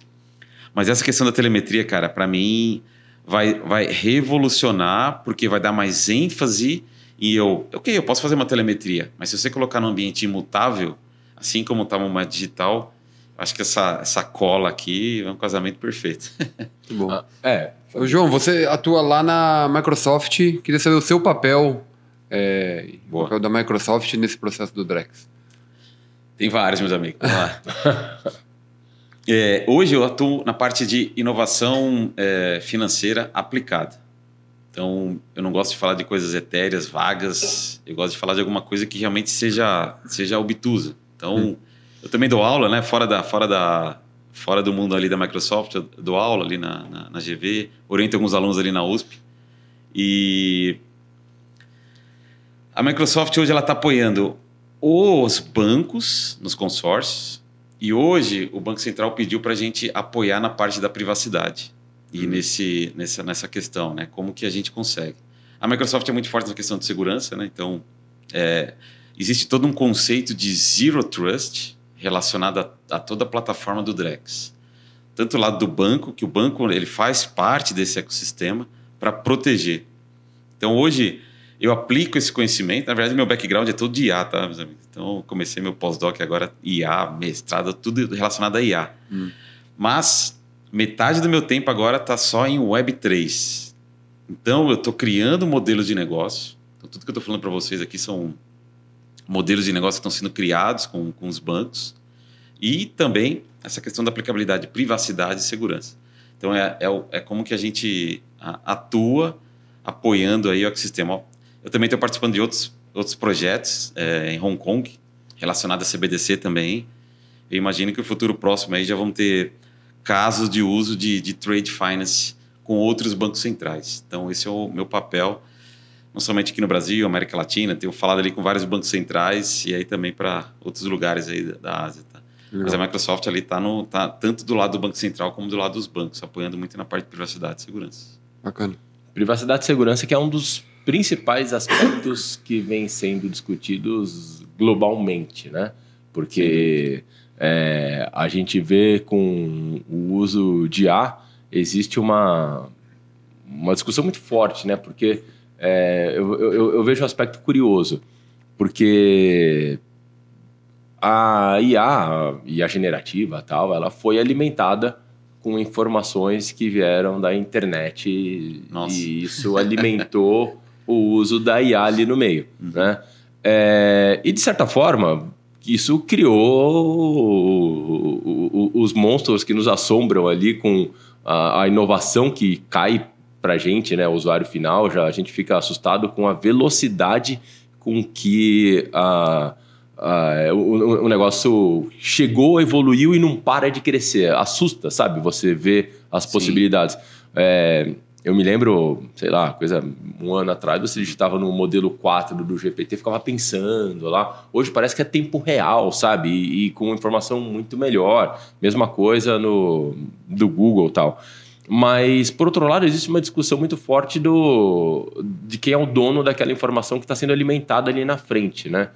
Mas essa questão da telemetria, cara, para mim vai, vai revolucionar, porque vai dar mais ênfase e eu, ok, eu posso fazer uma telemetria, mas se você colocar num ambiente imutável, assim como está uma digital, acho que essa, essa cola aqui é um casamento perfeito. Que bom. Ah, é. João, você atua lá na Microsoft, queria saber o seu papel é, o papel da Microsoft nesse processo do Drex? Tem vários, meus amigos. Vamos lá. *laughs* é, hoje eu atuo na parte de inovação é, financeira aplicada. Então, eu não gosto de falar de coisas etéreas, vagas. Eu gosto de falar de alguma coisa que realmente seja, seja obtusa. Então, hum. eu também dou aula, né? Fora da, fora da, fora do mundo ali da Microsoft, eu dou aula ali na, na, na GV, oriento alguns alunos ali na USP. E a Microsoft hoje ela está apoiando os bancos nos consórcios e hoje o Banco Central pediu para a gente apoiar na parte da privacidade e uhum. nesse, nessa, nessa questão, né? Como que a gente consegue? A Microsoft é muito forte na questão de segurança, né? Então é, existe todo um conceito de zero trust relacionado a, a toda a plataforma do Drex, tanto o lado do banco que o banco ele faz parte desse ecossistema para proteger. Então hoje eu aplico esse conhecimento. Na verdade, meu background é todo de IA, tá, meus amigos? Então, comecei meu pós-doc agora, IA, mestrado, tudo relacionado a IA. Hum. Mas metade do meu tempo agora está só em Web3. Então, eu estou criando modelos de negócio. Então, tudo que eu estou falando para vocês aqui são modelos de negócio que estão sendo criados com, com os bancos. E também essa questão da aplicabilidade, privacidade e segurança. Então, é, é, é como que a gente atua apoiando aí o ecossistema. Eu também estou participando de outros, outros projetos é, em Hong Kong, relacionado à CBDC também. Eu imagino que o futuro próximo aí já vamos ter casos de uso de, de trade finance com outros bancos centrais. Então, esse é o meu papel, não somente aqui no Brasil, América Latina, tenho falado ali com vários bancos centrais e aí também para outros lugares aí da, Ásia. Tá? Mas a Microsoft ali está tá tanto do lado do Banco Central como do lado dos bancos, apoiando muito na parte de privacidade e segurança. Bacana. Privacidade e segurança que é um dos principais aspectos que vêm sendo discutidos globalmente, né? Porque é, a gente vê com o uso de A, existe uma, uma discussão muito forte, né? Porque é, eu, eu, eu, vejo um aspecto curioso, porque a IA e a generativa tal, ela foi alimentada com informações que vieram da internet Nossa. e isso alimentou *laughs* o uso da IA ali no meio. Uhum. Né? É, e de certa forma, isso criou os monstros que nos assombram ali com a, a inovação que cai para gente, né, o usuário final, já a gente fica assustado com a velocidade com que a, a, o, o, negócio chegou, evoluiu e não para de crescer. Assusta, sabe? Você vê as Sim. possibilidades. É, eu me lembro, sei lá, coisa um ano atrás, você digitava no modelo 4 do GPT, ficava pensando lá. Hoje parece que é tempo real, sabe? E, e com informação muito melhor. Mesma coisa no do Google tal. Mas, por outro lado, existe uma discussão muito forte do, de quem é o dono daquela informação que está sendo alimentada ali na frente, né?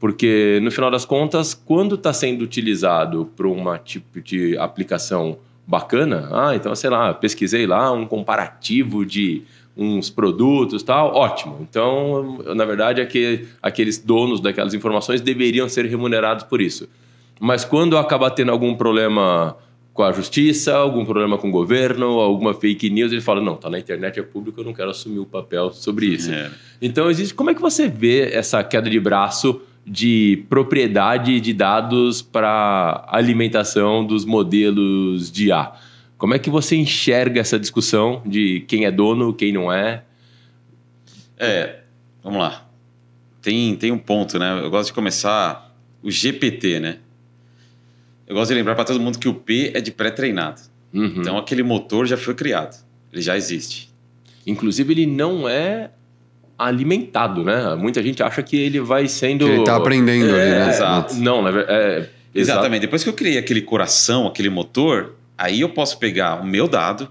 Porque, no final das contas, quando está sendo utilizado para uma tipo de aplicação bacana, ah, então sei lá, pesquisei lá um comparativo de uns produtos tal, ótimo. Então, na verdade, que aqueles donos daquelas informações deveriam ser remunerados por isso. Mas quando acaba tendo algum problema com a justiça, algum problema com o governo, alguma fake news, ele fala, não, está na internet, é público, eu não quero assumir o papel sobre isso. É. Então, existe como é que você vê essa queda de braço de propriedade de dados para alimentação dos modelos de A. Como é que você enxerga essa discussão de quem é dono, quem não é? É, vamos lá. Tem, tem um ponto, né? Eu gosto de começar o GPT, né? Eu gosto de lembrar para todo mundo que o P é de pré-treinado. Uhum. Então aquele motor já foi criado, ele já existe. Inclusive ele não é alimentado, né? Muita gente acha que ele vai sendo. Que ele tá aprendendo é, ali, né? É, exato. Não, na verdade. É, Exatamente. Depois que eu criei aquele coração, aquele motor, aí eu posso pegar o meu dado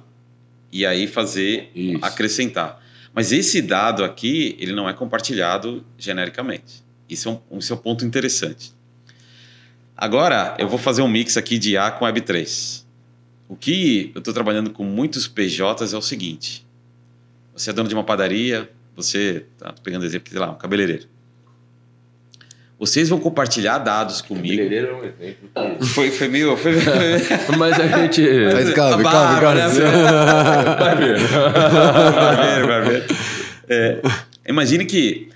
e aí fazer Isso. acrescentar. Mas esse dado aqui, ele não é compartilhado genericamente. Isso é um, esse é um ponto interessante. Agora, eu vou fazer um mix aqui de A com Web3. O que eu estou trabalhando com muitos PJs é o seguinte: você é dono de uma padaria, você tá pegando exemplo, sei lá, um cabeleireiro. Vocês vão compartilhar dados comigo. Cabeleireiro é um exemplo. Foi *laughs* Foi, foi meio. Foi... *laughs* Mas a gente. Mas cabe, cabe, cabe. Barbeiro. Barbeiro, é, imagine que,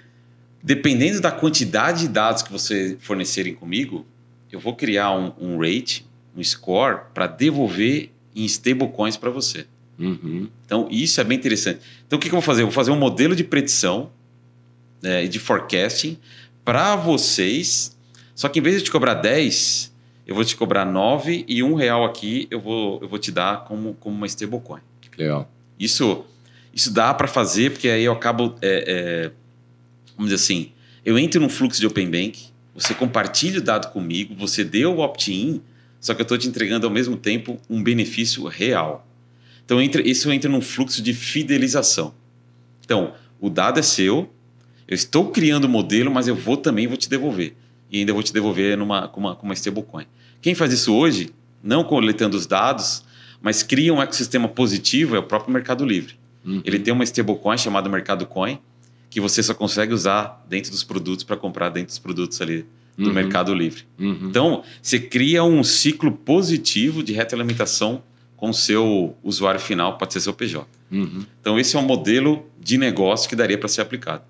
dependendo da quantidade de dados que vocês fornecerem comigo, eu vou criar um, um rate, um score, para devolver em stablecoins para você. Uhum. Então, isso é bem interessante. Então, o que, que, eu vou fazer? Eu vou fazer um modelo de predição né, e né, de forecasting para vocês. Só que em vez de te cobrar 10, eu vou te cobrar 9 e um real aqui eu vou, eu vou te dar como, como uma stablecoin. Legal. Isso, isso dá para fazer, porque aí eu acabo. É, é, vamos dizer assim, eu entro num fluxo de Open Bank, você compartilha o dado comigo, você deu o opt-in, só que eu estou te entregando ao mesmo tempo um benefício real. Então, entra, isso entra num fluxo de fidelização. Então, o dado é seu, eu estou criando o modelo, mas eu vou também vou te devolver. E ainda vou te devolver numa, com, uma, com uma stablecoin. Quem faz isso hoje, não coletando os dados, mas cria um ecossistema positivo, é o próprio Mercado Livre. Uhum. Ele tem uma stablecoin chamada Mercado Coin, que você só consegue usar dentro dos produtos para comprar dentro dos produtos ali do uhum. Mercado Livre. Uhum. Então, você cria um ciclo positivo de retroalimentação com o seu usuário final, pode ser seu PJ. Uhum. Então, esse é um modelo de negócio que daria para ser aplicado.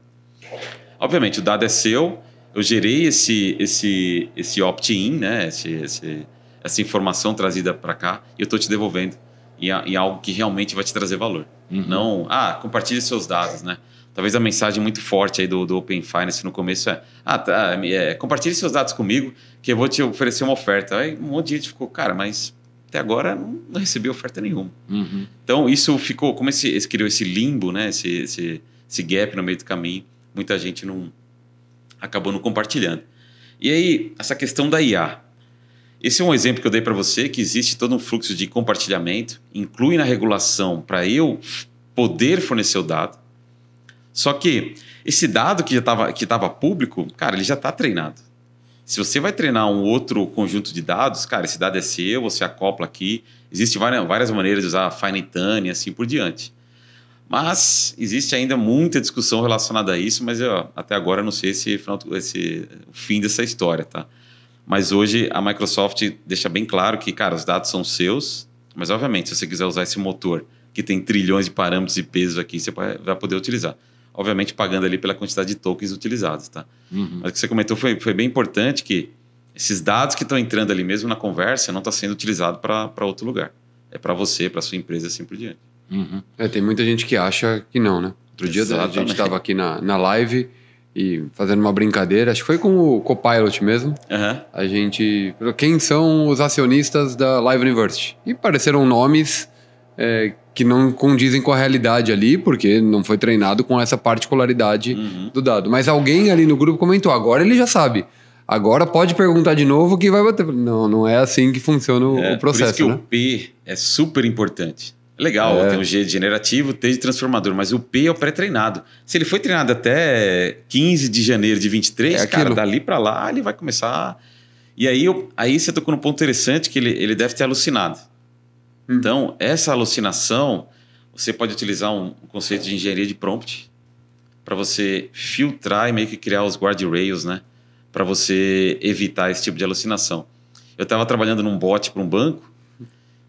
Obviamente, o dado é seu, eu gerei esse, esse, esse opt-in, né? Esse, esse, essa informação trazida para cá, e eu estou te devolvendo em, em, algo que realmente vai te trazer valor. Uhum. Não, ah, compartilhe seus dados, né? Talvez a mensagem muito forte aí do, do Open Finance no começo é: ah, tá, é, compartilhe seus dados comigo, que eu vou te oferecer uma oferta. Aí um monte de gente ficou, cara, mas até agora não, recebi oferta nenhuma. Uhum. Então isso ficou, como esse, esse criou esse limbo, né? Esse, esse, esse gap no meio do caminho, muita gente não acabou não compartilhando. E aí essa questão da IA, esse é um exemplo que eu dei para você que existe todo um fluxo de compartilhamento, inclui na regulação para eu poder fornecer o dado. Só que esse dado que estava público, cara, ele já está treinado. Se você vai treinar um outro conjunto de dados, cara, esse dado é seu, você acopla aqui. Existem várias, maneiras de usar Finitane e assim por diante. Mas existe ainda muita discussão relacionada a isso, mas eu, até agora eu não sei se é esse, o fim dessa história, tá? Mas hoje a Microsoft deixa bem claro que, cara, os dados são seus, mas obviamente se você quiser usar esse motor que tem trilhões de parâmetros e pesos aqui, você vai poder utilizar obviamente pagando ali pela quantidade de tokens utilizados, tá? Uhum. Mas o que você comentou foi, foi bem importante que esses dados que estão entrando ali mesmo na conversa não está sendo utilizado para outro lugar. É para você, para sua empresa, assim por diante. Uhum. É, tem muita gente que acha que não, né? Outro Exatamente. dia a gente estava aqui na, na live e fazendo uma brincadeira, acho que foi com o Copilot mesmo. Uhum. A gente. Quem são os acionistas da Live University? E pareceram nomes é, que não condizem com a realidade ali, porque não foi treinado com essa particularidade uhum. do dado. Mas alguém ali no grupo comentou, agora ele já sabe. Agora pode perguntar de novo que vai bater. Não, não é assim que funciona o, é, o processo. Por isso que né? o P é super importante. É legal, é. tem um G de generativo, T de transformador, mas o P é o pré-treinado. Se ele foi treinado até 15 de janeiro de 23, é cara, dali para lá ele vai começar. E aí, eu, aí você tocou num ponto interessante que ele, ele deve ter alucinado. Hum. Então, essa alucinação, você pode utilizar um conceito de engenharia de prompt para você filtrar e meio que criar os guardrails, né? Para você evitar esse tipo de alucinação. Eu estava trabalhando num bot para um banco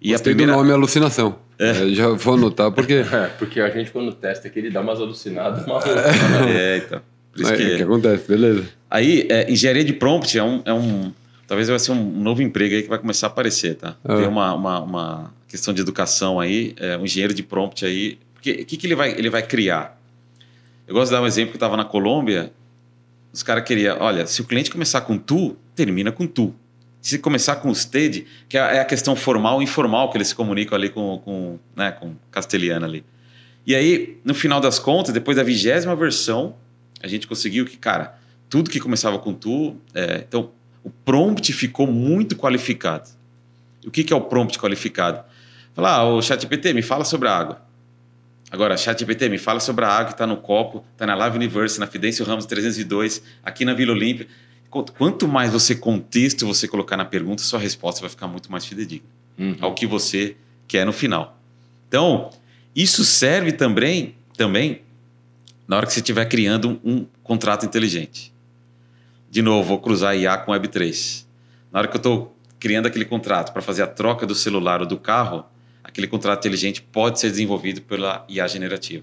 e Gostei a primeira... do nome alucinação. É. É, já vou anotar porque... *laughs* É, porque a gente quando testa aqui, ele dá umas alucinadas. Uma... é, né? então. Por isso é, que... É que acontece, beleza. Aí, é, engenharia de prompt é um, é um Talvez vai ser um novo emprego aí que vai começar a aparecer, tá? Ah. Tem uma, uma, uma, questão de educação aí, é, um engenheiro de prompt aí. O que, que ele, vai, ele vai criar? Eu gosto de dar um exemplo que eu estava na Colômbia. Os caras queriam, olha, se o cliente começar com tu, termina com tu. Se começar com usted, que é, é a questão formal e informal que eles se comunicam ali com, com, né, com castelhano ali. E aí, no final das contas, depois da vigésima versão, a gente conseguiu que, cara, tudo que começava com tu, é, então o prompt ficou muito qualificado. O que, que é o prompt qualificado? Falar, ah, o ChatGPT, me fala sobre a água. Agora, ChatGPT, me fala sobre a água que está no copo, está na Live Universe, na Fidêncio Ramos 302, aqui na Vila Olímpia. Quanto mais você contexto você colocar na pergunta, sua resposta vai ficar muito mais fidedigna uhum. ao que você quer no final. Então, isso serve também, também na hora que você estiver criando um, um contrato inteligente de novo, vou cruzar IA com Web3. Na hora que eu estou criando aquele contrato para fazer a troca do celular ou do carro, aquele contrato inteligente pode ser desenvolvido pela IA generativa.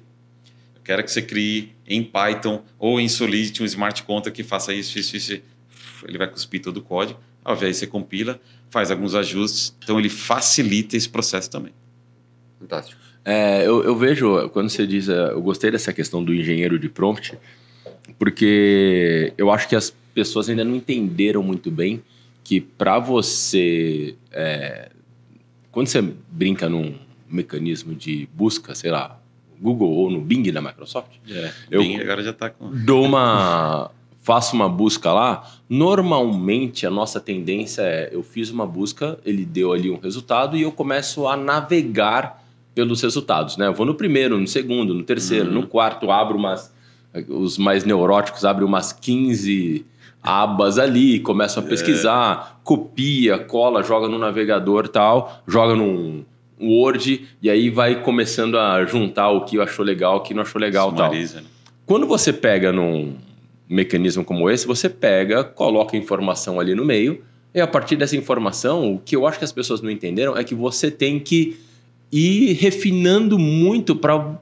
Eu quero que você crie em Python ou em Solid um smart contract que faça isso, isso, isso. Ele vai cuspir todo o código. Ao invés você compila, faz alguns ajustes. Então, ele facilita esse processo também. Fantástico. É, eu, eu, vejo, quando você diz, é, eu gostei dessa questão do engenheiro de prompt, porque eu acho que as, pessoas ainda não entenderam muito bem que para você. É, quando você brinca num mecanismo de busca, sei lá, Google ou no Bing da Microsoft, é, eu Bing agora já tá com... dou uma. faço uma busca lá, normalmente a nossa tendência é eu fiz uma busca, ele deu ali um resultado e eu começo a navegar pelos resultados, né? Eu vou no primeiro, no segundo, no terceiro, uhum. no quarto, abro umas os mais neuróticos abrem umas 15 abas ali, começa a é. pesquisar, é. copia, cola, joga no navegador tal, joga num Word e aí vai começando a juntar o que achou legal, o que não achou legal Sumariza, tal. Né? Quando você pega num mecanismo como esse, você pega, coloca informação ali no meio e a partir dessa informação, o que eu acho que as pessoas não entenderam é que você tem que ir refinando muito para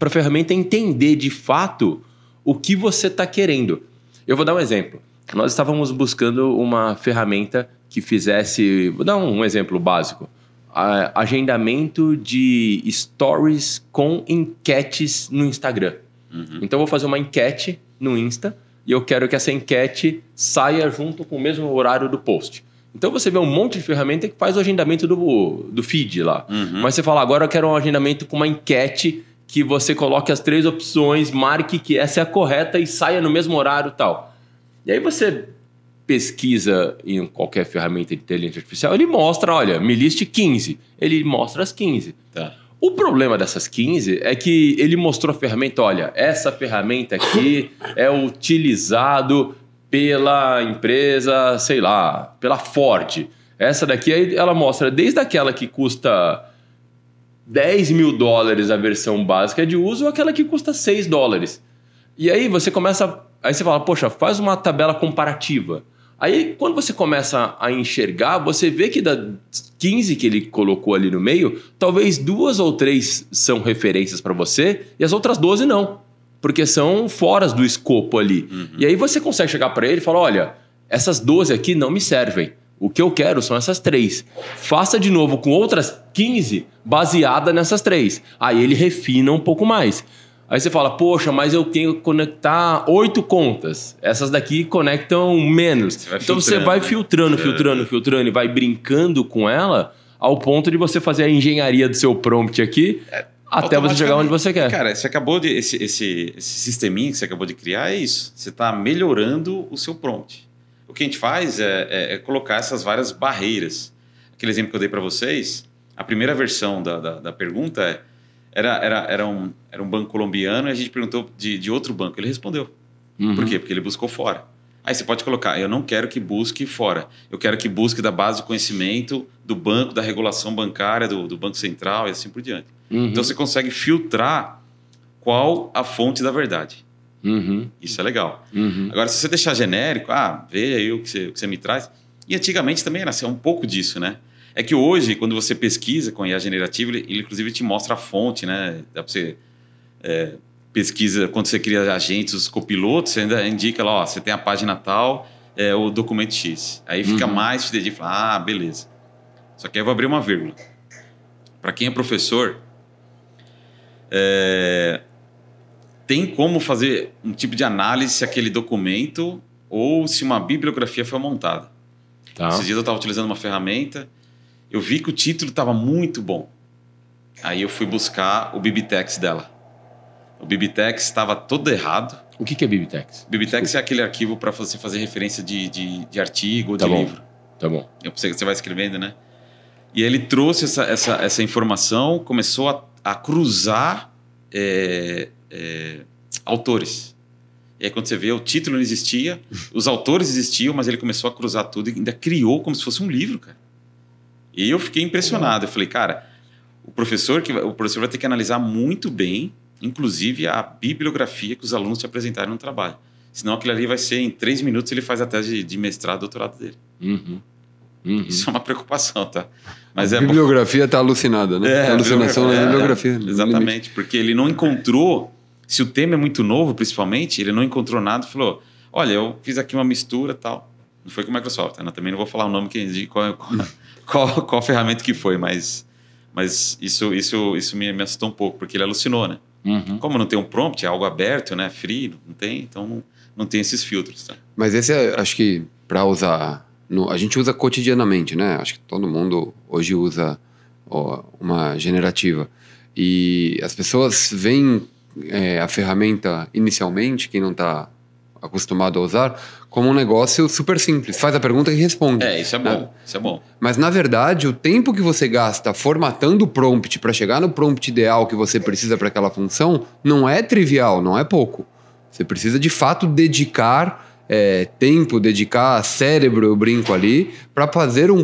a ferramenta entender de fato o que você está querendo. Eu vou dar um exemplo. Nós estávamos buscando uma ferramenta que fizesse. Vou dar um, exemplo básico. Uh, agendamento de stories com enquetes no Instagram. Uhum. Então, eu vou fazer uma enquete no Insta e eu quero que essa enquete saia junto com o mesmo horário do post. Então você vê um monte de ferramenta que faz o agendamento do, do feed lá. Uhum. Mas você fala, agora eu quero um agendamento com uma enquete que você coloque as três opções, marque que essa é a correta e saia no mesmo horário tal. E aí você pesquisa em qualquer ferramenta de inteligência artificial, ele mostra, olha, me liste 15. Ele mostra as 15. Tá. O problema dessas 15 é que ele mostrou a ferramenta, olha, essa ferramenta aqui *coughs* é utilizado pela empresa, sei lá, pela Ford. Essa daqui ela mostra desde aquela que custa 10 mil dólares a versão básica de uso ou aquela que custa 6 dólares. E aí você começa. Aí você fala, poxa, faz uma tabela comparativa. Aí quando você começa a enxergar, você vê que das 15 que ele colocou ali no meio, talvez duas ou três são referências para você e as outras 12 não. Porque são foras do escopo ali. Uhum. E aí você consegue chegar para ele e falar: olha, essas 12 aqui não me servem. O que eu quero são essas três. Faça de novo com outras 15 baseada nessas três. Aí ele refina um pouco mais. Aí você fala, poxa, mas eu tenho que conectar oito contas. Essas daqui conectam menos. Você então você vai né? filtrando, filtrando, filtrando e vai brincando com ela ao ponto de você fazer a engenharia do seu prompt aqui é, até você chegar onde você quer. Cara, você acabou de. Esse, esse, esse sisteminha que você acabou de criar é isso. Você está melhorando o seu prompt o que a gente faz é, é, é colocar essas várias barreiras. Aquele exemplo que eu dei para vocês, a primeira versão da, da, da pergunta é, era, era, era, um, era um banco colombiano e a gente perguntou de, de outro banco. Ele respondeu. Uhum. Por quê? Porque ele buscou fora. Aí você pode colocar, eu não quero que busque fora. Eu quero que busque da base de conhecimento do banco, da regulação bancária, do, do Banco Central e assim por diante. Uhum. Então você consegue filtrar qual a fonte da verdade. Uhum. Isso é legal. Uhum. Agora, se você deixar genérico, ah, vê aí o que você, o que você me traz. E antigamente também era assim, é um pouco disso, né? É que hoje, quando você pesquisa com IA generativa, ele, ele inclusive te mostra a fonte, né? Dá para você é, pesquisa, quando você cria agentes, os copilotos, você ainda indica lá, ó, você tem a página tal, é, o documento X. Aí fica uhum. mais fidedigno, fala, ah, beleza. Só que aí eu vou abrir uma vírgula. Para quem é professor, é, tem como fazer um tipo de análise se aquele documento ou se uma bibliografia foi montada. Tá. Esses dias eu estava utilizando uma ferramenta, eu vi que o título estava muito bom. Aí eu fui buscar o Bibitex dela. O Bibitex estava todo errado. O que, que é Bibitex? Bibitex Desculpa. é aquele arquivo para você fazer referência de, de, de artigo ou tá de bom. livro. Tá bom. Eu sei que você vai escrevendo, né? E ele trouxe essa, essa, essa informação, começou a, a cruzar é, é, autores. E aí quando você vê, o título não existia, *laughs* os autores existiam, mas ele começou a cruzar tudo e ainda criou como se fosse um livro, cara. E eu fiquei impressionado. Eu falei, cara, o professor que o professor vai ter que analisar muito bem, inclusive a bibliografia que os alunos te apresentarem no trabalho. Senão aquilo ali vai ser em três minutos ele faz a tese de mestrado, doutorado dele. Uhum. Uhum. Isso é uma preocupação, tá? Mas a é bibliografia está alucinada, né? É, a alucinação é, bibliografia. exatamente, porque ele não encontrou se o tema é muito novo, principalmente, ele não encontrou nada e falou: olha, eu fiz aqui uma mistura tal. Não foi com o Microsoft, né? Também não vou falar o nome que qual, *laughs* qual, qual, ferramenta que foi, mas, mas isso, isso, isso me, me assustou um pouco, porque ele alucinou, né? Uhum. Como não tem um prompt, é algo aberto, né? Free, não tem, então não, não tem esses filtros. Tá? Mas esse, é, acho que para usar, no, a gente usa cotidianamente, né? Acho que todo mundo hoje usa ó, uma generativa. E as pessoas vêm é, a ferramenta inicialmente, quem não está acostumado a usar, como um negócio super simples. Faz a pergunta e responde. É, isso é né? bom. Né? Isso é bom. Mas na verdade, o tempo que você gasta formatando o prompt para chegar no prompt ideal que você precisa para aquela função não é trivial, não é pouco. Você precisa de fato dedicar é, tempo, dedicar cérebro, eu brinco ali, para fazer um,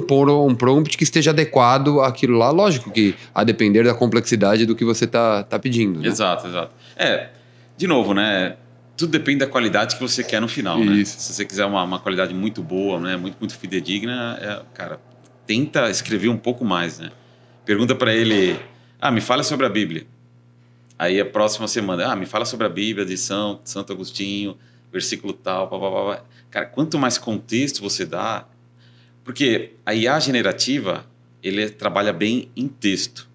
um prompt que esteja adequado àquilo lá. Lógico que a depender da complexidade do que você está tá pedindo. Né? Exato, exato. É, de novo, né? Tudo depende da qualidade que você quer no final, né? Isso. né? Se você quiser uma, uma, qualidade muito boa, né? Muito, muito fidedigna, é, cara, tenta escrever um pouco mais, né? Pergunta para ele, ah, me fala sobre a Bíblia. Aí a próxima semana, ah, me fala sobre a Bíblia de São, Santo Agostinho, versículo tal, blá, blá, blá. Cara, quanto mais contexto você dá, porque a IA generativa, ele trabalha bem em texto.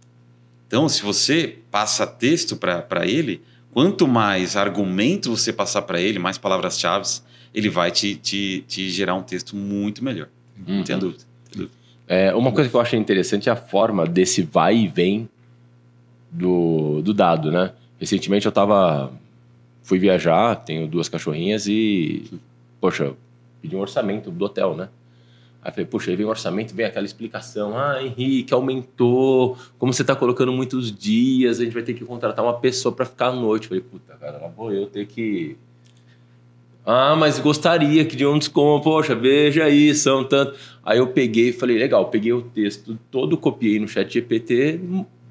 Então, se você passa texto para ele, quanto mais argumento você passar para ele, mais palavras-chave, ele vai te, te, te, gerar um texto muito melhor. Uhum. Não tenha dúvida. dúvida. É, uma coisa que eu acho interessante é a forma desse vai e vem do, do dado, né? Recentemente eu estava fui viajar, tenho duas cachorrinhas e, poxa, pedi um orçamento do hotel, né? Aí falei, poxa, aí vem o orçamento, vem aquela explicação. Ah, Henrique, aumentou. Como você está colocando muitos dias, a gente vai ter que contratar uma pessoa para ficar à noite. Falei, puta, cara, lá vou eu ter que. Ah, mas gostaria que de um desconto. Poxa, veja aí, são tanto. Aí eu peguei e falei, legal, peguei o texto todo, copiei no chat GPT,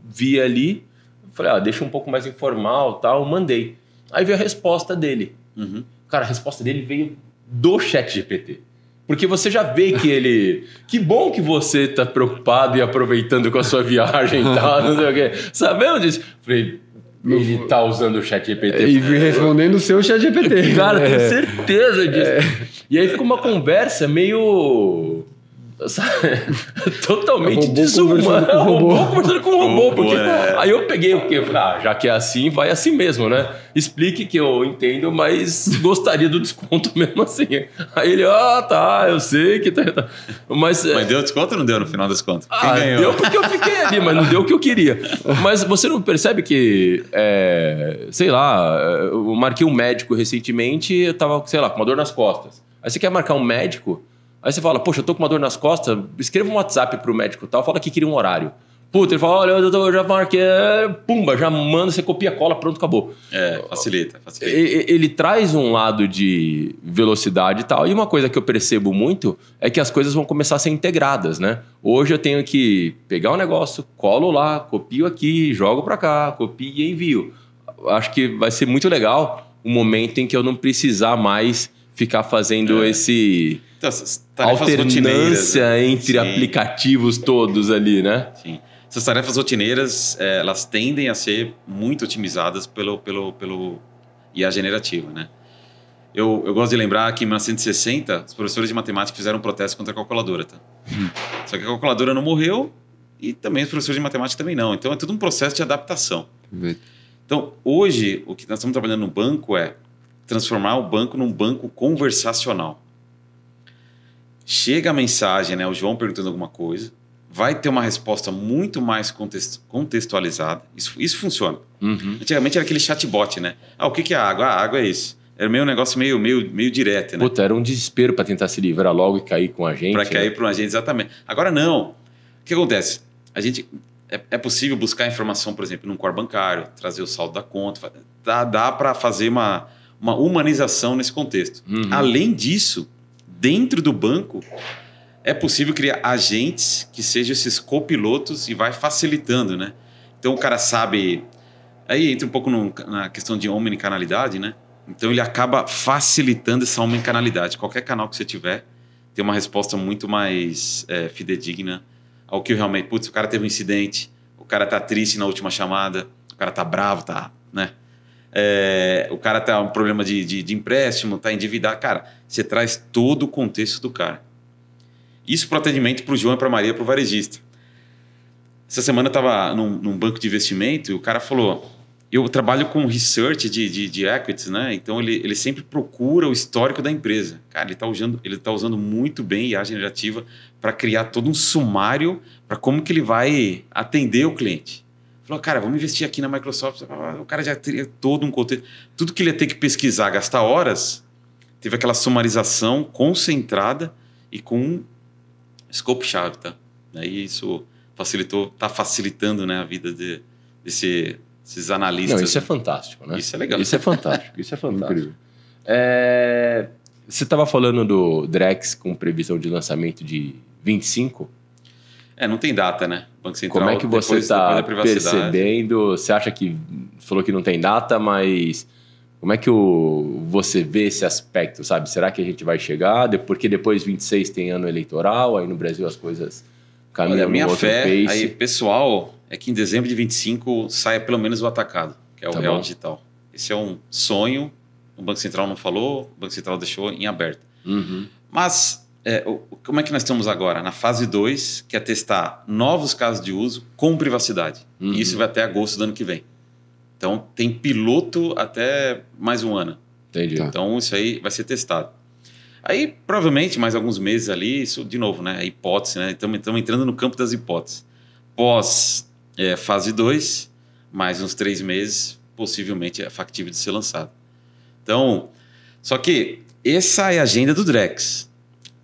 vi ali. Falei, ah, deixa um pouco mais informal tal, mandei. Aí veio a resposta dele. Uhum. Cara, a resposta dele veio do chat GPT. Porque você já vê que ele. *laughs* Que bom que você tá preocupado e aproveitando com a sua viagem e tal, não sei o quê. Sabemos disso? Falei, ele tá usando o chat GPT. E respondendo o seu chat GPT. Cara, tenho é. certeza disso. É. E aí fica uma conversa meio *laughs* Totalmente desumano. Robô conversando com robô. robô porque, é. Aí eu peguei o quê? falei, ah, já que é assim, vai assim mesmo, né? Explique que eu entendo, mas gostaria do desconto *laughs* mesmo assim. Aí ele, ah, tá, eu sei que tá. tá. Mas, é, mas deu desconto ou não deu no final das contas? Ah, Quem ah, ganhou? Deu porque eu fiquei ali, mas não deu o que eu queria. Mas você não percebe que, é, sei lá, eu marquei um médico recentemente, eu tava, sei lá, com uma dor nas costas. Aí você quer marcar um médico? Aí você fala, poxa, eu tô com uma dor nas costas, escreva um WhatsApp pro médico tal, tá? fala que queria um horário. Puta, ele fala, olha, eu já marquei, pumba, já manda, você copia, cola, pronto, acabou. É, facilita, facilita. Ele, ele traz um lado de velocidade e tal, e uma coisa que eu percebo muito é que as coisas vão começar a ser integradas, né? Hoje eu tenho que pegar um negócio, colo lá, copio aqui, jogo pra cá, copio e envio. Acho que vai ser muito legal o momento em que eu não precisar mais ficar fazendo é. esse então, alternância né? entre Sim. aplicativos todos ali, né? Sim. Essas tarefas rotineiras, é, elas tendem a ser muito otimizadas pelo, pelo, pelo IA generativa, né? Eu, eu gosto de lembrar que em 1960, os professores de matemática fizeram um protesto contra a calculadora, tá? Hum. Só que a calculadora não morreu e também os professores de matemática também não. Então, é tudo um processo de adaptação. Então, hoje, o que nós estamos trabalhando no banco é transformar o banco num banco conversacional. Chega a mensagem, né, o João perguntando alguma coisa, vai ter uma resposta muito mais contextualizada. Isso, isso funciona. Uhum. Antigamente era aquele chatbot, né? Ah, o que é água? Ah, água é isso. Era meio um negócio meio, meio, meio direto, né? Puta, era um desespero para tentar se livrar logo e cair com a gente. Para né? cair para a gente, exatamente. Agora não. O que acontece? A gente é, é, possível buscar informação, por exemplo, num core bancário, trazer o saldo da conta. Dá, dá para fazer uma, uma humanização nesse contexto. Uhum. Além disso, dentro do banco, é possível criar agentes que sejam esses copilotos e vai facilitando, né? Então o cara sabe. Aí entra um pouco no, na questão de omnicanalidade, né? Então ele acaba facilitando essa omnicanalidade. Qualquer canal que você tiver tem uma resposta muito mais é, fidedigna ao que realmente. Putz, o cara teve um incidente, o cara tá triste na última chamada, o cara tá bravo, tá, né? é, o cara tá um problema de, de, de empréstimo, está endividado. Cara, você traz todo o contexto do cara. Isso para atendimento para o João, para a Maria, para o varejista. Essa semana eu estava num, num, banco de investimento e o cara falou: eu trabalho com research de, de, de equities, né? Então ele, ele sempre procura o histórico da empresa. Cara, ele está usando, ele tá usando muito bem IA generativa para criar todo um sumário para como que ele vai atender o cliente. Falou, cara, vamos investir aqui na Microsoft. O cara já teria todo um contexto. Tudo que ele ia ter que pesquisar, gastar horas, teve aquela sumarização concentrada e com um scope-chave, tá? Daí isso facilitou, está facilitando né, a vida de, desse, desses analistas. Não, isso é fantástico, né? Isso é legal. Isso é fantástico, isso é *laughs* fantástico. Incrível. É, você estava falando do Drex com previsão de lançamento de 25? É, não tem data, né? Banco Central. Como é que você tá está percebendo? Você acha que falou que não tem data, mas como é que o, você vê esse aspecto, sabe? Será que a gente vai chegar? Porque depois 26 tem ano eleitoral, aí no Brasil as coisas caminham Olha, a minha fé, pace. aí pessoal, é que em dezembro de 25 saia pelo menos o atacado, que é o tá real bom. digital. Esse é um sonho. O Banco Central não falou, o Banco Central deixou em aberto. Uhum. Mas é, como é que nós estamos agora? Na fase 2, que é testar novos casos de uso com privacidade. Uhum. E isso vai até agosto do ano que vem. Então, tem piloto até mais um ano. Entendi. Tá. Então, isso aí vai ser testado. Aí, provavelmente, mais alguns meses ali, isso de novo, né? A hipótese, né? Estamos, estamos entrando no campo das hipóteses. Pós é, fase 2, mais uns três meses, possivelmente é factível de ser lançado. Então, só que essa é a agenda do Drex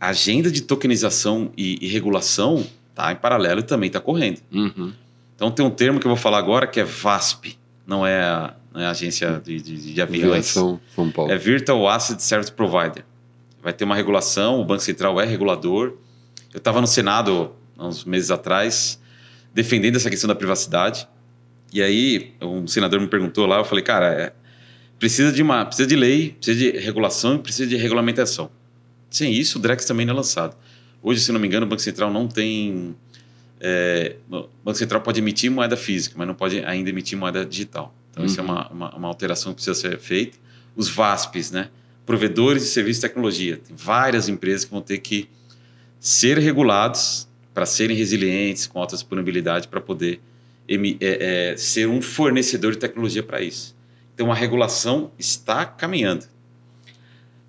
a agenda de tokenização e, e regulação tá em paralelo e também está correndo. Uhum. Então tem um termo que eu vou falar agora que é VASP, não é a, não é a agência de, de, de aviões. São Paulo. É Virtual Asset Service Provider. Vai ter uma regulação, o Banco Central é regulador. Eu estava no Senado há uns meses atrás defendendo essa questão da privacidade. E aí um senador me perguntou lá, eu falei, cara, é, precisa de uma, precisa de lei, precisa de regulação precisa de regulamentação. Sem isso, o Drex também não é lançado. Hoje, se não me engano, o Banco Central não tem. É, o Banco Central pode emitir moeda física, mas não pode ainda emitir moeda digital. Então, uhum. isso é uma, uhum. uma, uma, alteração que precisa ser feita. Os VASPs, né? provedores de serviços de tecnologia. Tem várias empresas que vão ter que ser regulados para serem resilientes, com alta disponibilidade, para poder é, é, ser um fornecedor de tecnologia para isso. Então, a regulação está caminhando.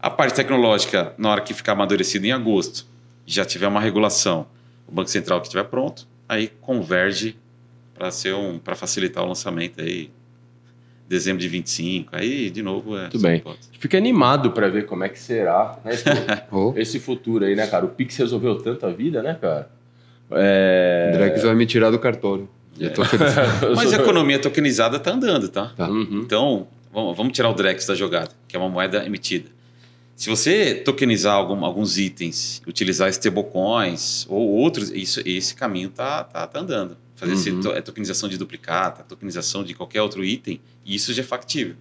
A parte tecnológica, na hora que ficar amadurecido em agosto, já tiver uma regulação, o Banco Central que estiver pronto, aí converge para ser um para facilitar o lançamento aí dezembro de 25. Aí, de novo, é. Tudo bem. Hipótese. animado para ver como é que será né, esse, *laughs* esse, futuro aí, né, cara? O Pix resolveu tanta vida, né, cara? É... Drex vai me tirar do cartório. É. *laughs* Mas a economia tokenizada tá andando, tá? tá. Uhum. Então, vamos, vamos tirar o Drex da jogada, que é uma moeda emitida. Se você tokenizar algum, alguns itens, utilizar stablecoins ou outros, isso, esse caminho tá, tá, tá andando. Fazer uhum. É tokenização de duplicata, tokenização de qualquer outro item, isso já é factível.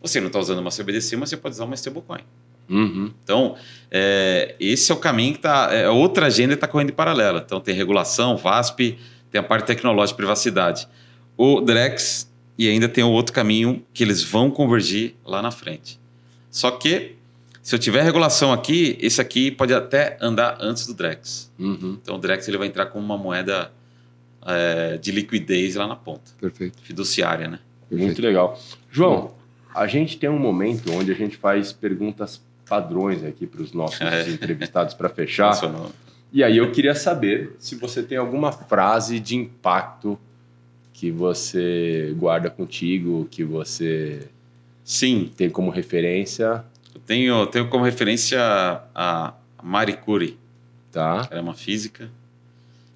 Você não está usando uma CBDC, mas você pode usar uma stablecoin. Uhum. Então, é, esse é o caminho que está. É, é, outra agenda está correndo em paralelo. Então, tem regulação, VASP, tem a parte tecnológica, privacidade. O DREX e ainda tem o outro caminho que eles vão convergir lá na frente. Só que se eu tiver regulação aqui, esse aqui pode até andar antes do Drex. Uhum. Então o Drex ele vai entrar como uma moeda é, de liquidez lá na ponta. Perfeito. Fiduciária, né? Perfeito. Muito legal. João, a gente tem um momento onde a gente faz perguntas padrões aqui para os nossos *laughs* é. entrevistados para fechar. e aí eu queria saber se você tem alguma frase de impacto que você guarda contigo, que você sim tem como referência tenho, tenho como referência a Marie Curie. Tá. Era é uma física.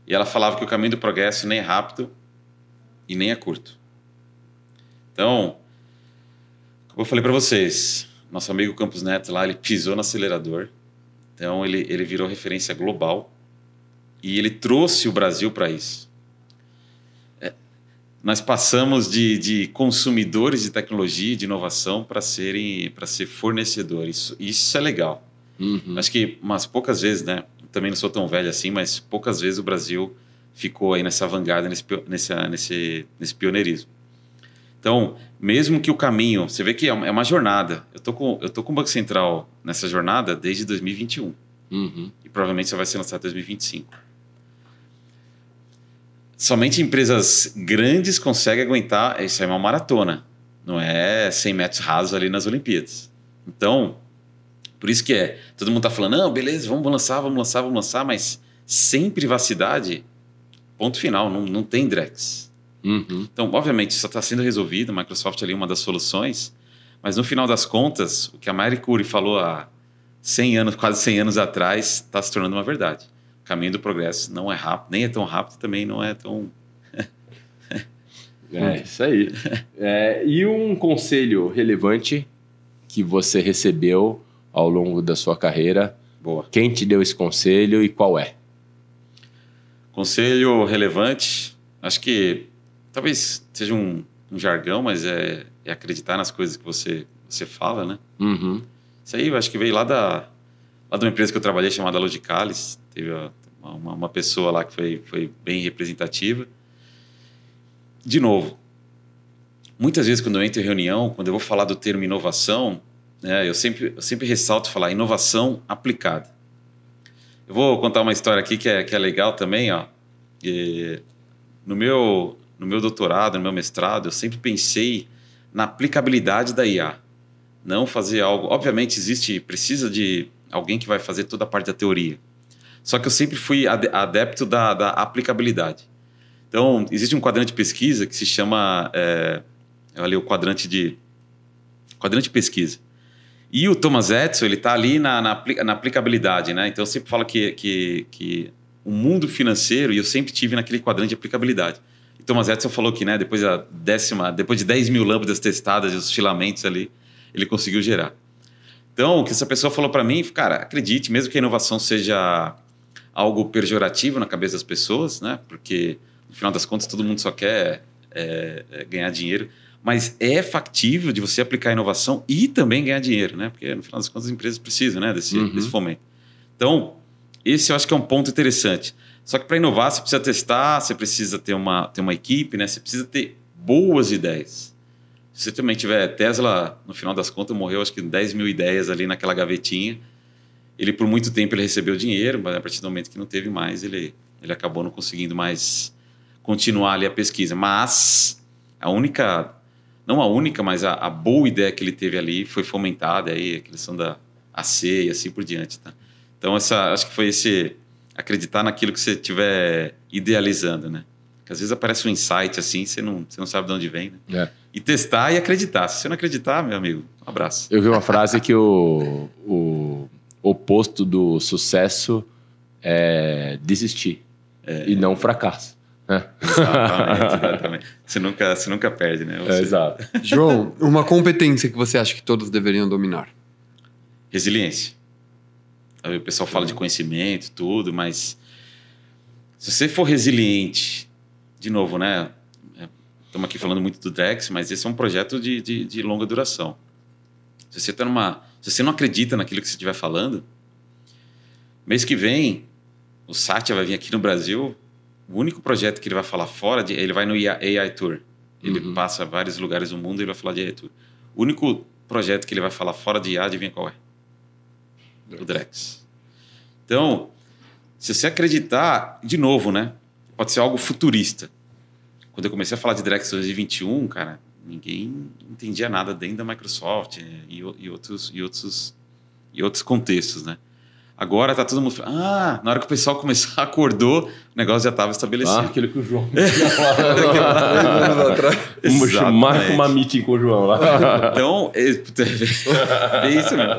E ela falava que o caminho do progresso nem é rápido e nem é curto. Então, como eu falei para vocês, nosso amigo Campos Neto lá, ele pisou no acelerador. Então, ele, ele virou referência global. E ele trouxe o Brasil para isso nós passamos de, de consumidores de tecnologia e de inovação para serem para ser fornecedores. Isso, isso é legal. Uhum. Acho que umas poucas vezes, né? Também não sou tão velho assim, mas poucas vezes o Brasil ficou aí nessa vanguarda, nesse, nesse, nesse, nesse pioneirismo. Então, mesmo que o caminho, você vê que é, é uma jornada. Eu tô com, eu tô com o Banco Central nessa jornada desde 2021. Uhum. E provavelmente só vai ser lançado em 2025 somente empresas grandes conseguem aguentar. Isso é uma maratona, não é 100 metros rasos ali nas Olimpíadas. Então, por isso que é. Todo mundo tá falando, não, beleza, vamos lançar, vamos lançar, vamos lançar, mas sem privacidade, ponto final, não, não tem Drex. Uhum. Então, obviamente, isso está sendo resolvido, a Microsoft ali é uma das soluções, mas no final das contas, o que a Mary Curie falou há 100 anos, quase 100 anos atrás, está se tornando uma verdade caminho do progresso não é rápido, nem é tão rápido também, não é tão. *laughs* é, isso aí. É, e um conselho relevante que você recebeu ao longo da sua carreira? Boa. Quem te deu esse conselho e qual é? Conselho relevante, acho que talvez seja um, um jargão, mas é, é, acreditar nas coisas que você, você fala, né? Uhum. Isso aí eu acho que veio lá da, lá de uma empresa que eu trabalhei chamada Lodicalis Teve uma, uma pessoa lá que foi, foi bem representativa. De novo, muitas vezes quando eu entro em reunião, quando eu vou falar do termo inovação, né, eu, sempre, eu sempre ressalto falar inovação aplicada. Eu vou contar uma história aqui que é, que é legal também. Ó. E no, meu, no meu doutorado, no meu mestrado, eu sempre pensei na aplicabilidade da IA. Não fazer algo. Obviamente, existe, precisa de alguém que vai fazer toda a parte da teoria. Só que eu sempre fui adepto da, da aplicabilidade. Então, existe um quadrante de pesquisa que se chama. É, eh, ali o quadrante de. Quadrante de pesquisa. E o Thomas Edison, ele está ali na, na, na, aplicabilidade, né? Então, eu sempre falo que, que, que o mundo financeiro, e eu sempre tive naquele quadrante de aplicabilidade. E Thomas Edison falou que, né, depois, da décima, depois de 10 mil lâmpadas testadas e os filamentos ali, ele conseguiu gerar. Então, o que essa pessoa falou para mim, cara, acredite, mesmo que a inovação seja algo pejorativo na cabeça das pessoas, né? Porque no final das contas todo mundo só quer é, é ganhar dinheiro, mas é factível de você aplicar inovação e também ganhar dinheiro, né? Porque no final das contas as empresas precisam, né? Desse, uhum. desse fomento. Então esse eu acho que é um ponto interessante. Só que para inovar você precisa testar, você precisa ter uma ter uma equipe, né? Você precisa ter boas ideias. Se você também tiver Tesla, no final das contas morreu acho que 10 mil ideias ali naquela gavetinha ele, por muito tempo, ele recebeu dinheiro, mas a partir do momento que não teve mais, ele, ele acabou não conseguindo mais continuar ali a pesquisa. Mas a única, não a única, mas a, a boa ideia que ele teve ali foi fomentada aí, a questão da AC e assim por diante, tá? Então, essa, acho que foi esse acreditar naquilo que você estiver idealizando, né? Porque às vezes aparece um insight assim, você não, você não sabe de onde vem, né? É. E testar e acreditar. Se você não acreditar, meu amigo, um abraço. Eu vi uma frase que o, o oposto do sucesso é desistir é, e não fracasso. Né? Exatamente, *laughs* exatamente. Você nunca, você nunca perde, né? É, você... É, exato. João, uma competência que você acha que todos deveriam dominar? Resiliência. O pessoal fala de conhecimento, tudo, mas se você for resiliente, de novo, né? Estamos aqui falando muito do Drex, mas esse é um projeto de, de, de longa duração. Se você está numa se você não acredita naquilo que você estiver falando, mês que vem, o Satya vai vir aqui no Brasil. O único projeto que ele vai falar fora, de, ele vai no AI Tour. Ele uhum. passa vários lugares do mundo e vai falar de AI Tour. O único projeto que ele vai falar fora de IA, adivinha qual é? Drex. O Drex. Então, se você acreditar, de novo, né? Pode ser algo futurista. Quando eu comecei a falar de Drex 2021, cara, ninguém entendia nada dentro da Microsoft e, e outros, e, outros, e outros contextos, né? Agora tá todo mundo. Ah, na hora que o pessoal começar, *laughs* acordou, o negócio já estava estabelecido. Ah, aquele que o João *laughs* tinha falado Marca uma meeting com o João lá. *laughs* Então, é, é, é isso mesmo.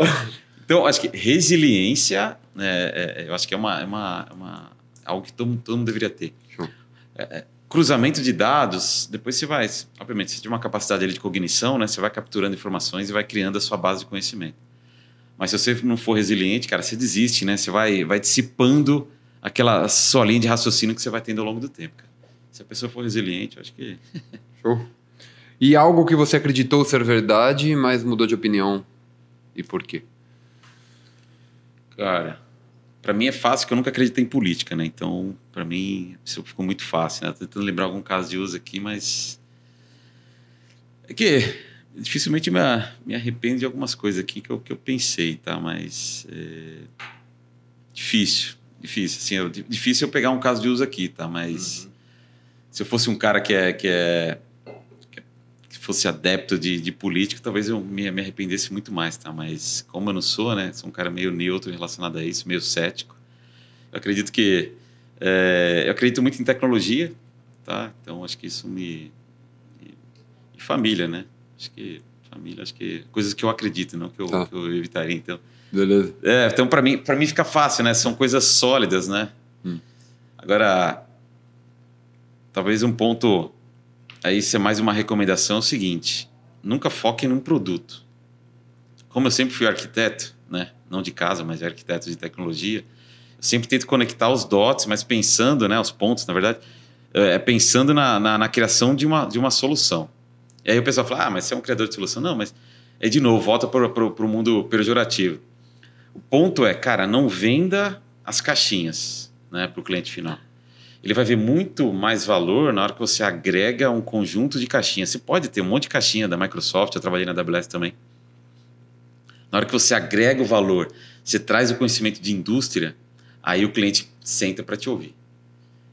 Então, acho que resiliência, né, é, é, eu acho que é, uma, é uma, é uma, algo que todo, todo mundo deveria ter. É, é cruzamento de dados, depois você vai, obviamente, você tem uma capacidade ali de cognição, né? Você vai capturando informações e vai criando a sua base de conhecimento. Mas se você não for resiliente, cara, você desiste, né? Você vai, vai dissipando aquela sua linha de raciocínio que você vai tendo ao longo do tempo, cara. Se a pessoa for resiliente, eu acho que... *laughs* Show. E algo que você acreditou ser verdade, mas mudou de opinião. E por quê? Cara, para mim é fácil, porque eu nunca acreditei em política, né? Então, para mim, isso ficou muito fácil, né? Tô tentando lembrar algum caso de uso aqui, mas. É que dificilmente me, me arrependo de algumas coisas aqui que eu, que eu pensei, tá? Mas. É... Difícil, difícil. Assim, é difícil eu pegar um caso de uso aqui, tá? Mas. Uhum. Se eu fosse um cara que é, que é fosse adepto de, de política, talvez eu me, me, arrependesse muito mais, tá? Mas como eu não sou, né? Sou um cara meio neutro relacionado a isso, meio cético. Eu acredito que... É, eu acredito muito em tecnologia, tá? Então, acho que isso me... E família, né? Acho que família, acho que coisas que eu acredito, não que eu, tá. que eu evitaria, então. Beleza. É, então para mim, para mim fica fácil, né? São coisas sólidas, né? Hum. Agora talvez um ponto Aí isso é mais uma recomendação é o seguinte: nunca foque num produto. Como eu sempre fui arquiteto, né? Não de casa, mas arquiteto de tecnologia, eu sempre tento conectar os dots, mas pensando, né? Os pontos, na verdade, eh, é, pensando na, na, na criação de uma, de uma solução. E aí o pessoal fala: ah, mas você é um criador de solução? Não, mas é de novo, volta para o mundo pejorativo. O ponto é, cara, não venda as caixinhas né, para o cliente final ele vai ver muito mais valor na hora que você agrega um conjunto de caixinhas. Você pode ter um monte de caixinha da Microsoft, eu trabalhei na AWS também. Na hora que você agrega o valor, você traz o conhecimento de indústria, aí o cliente senta para te ouvir.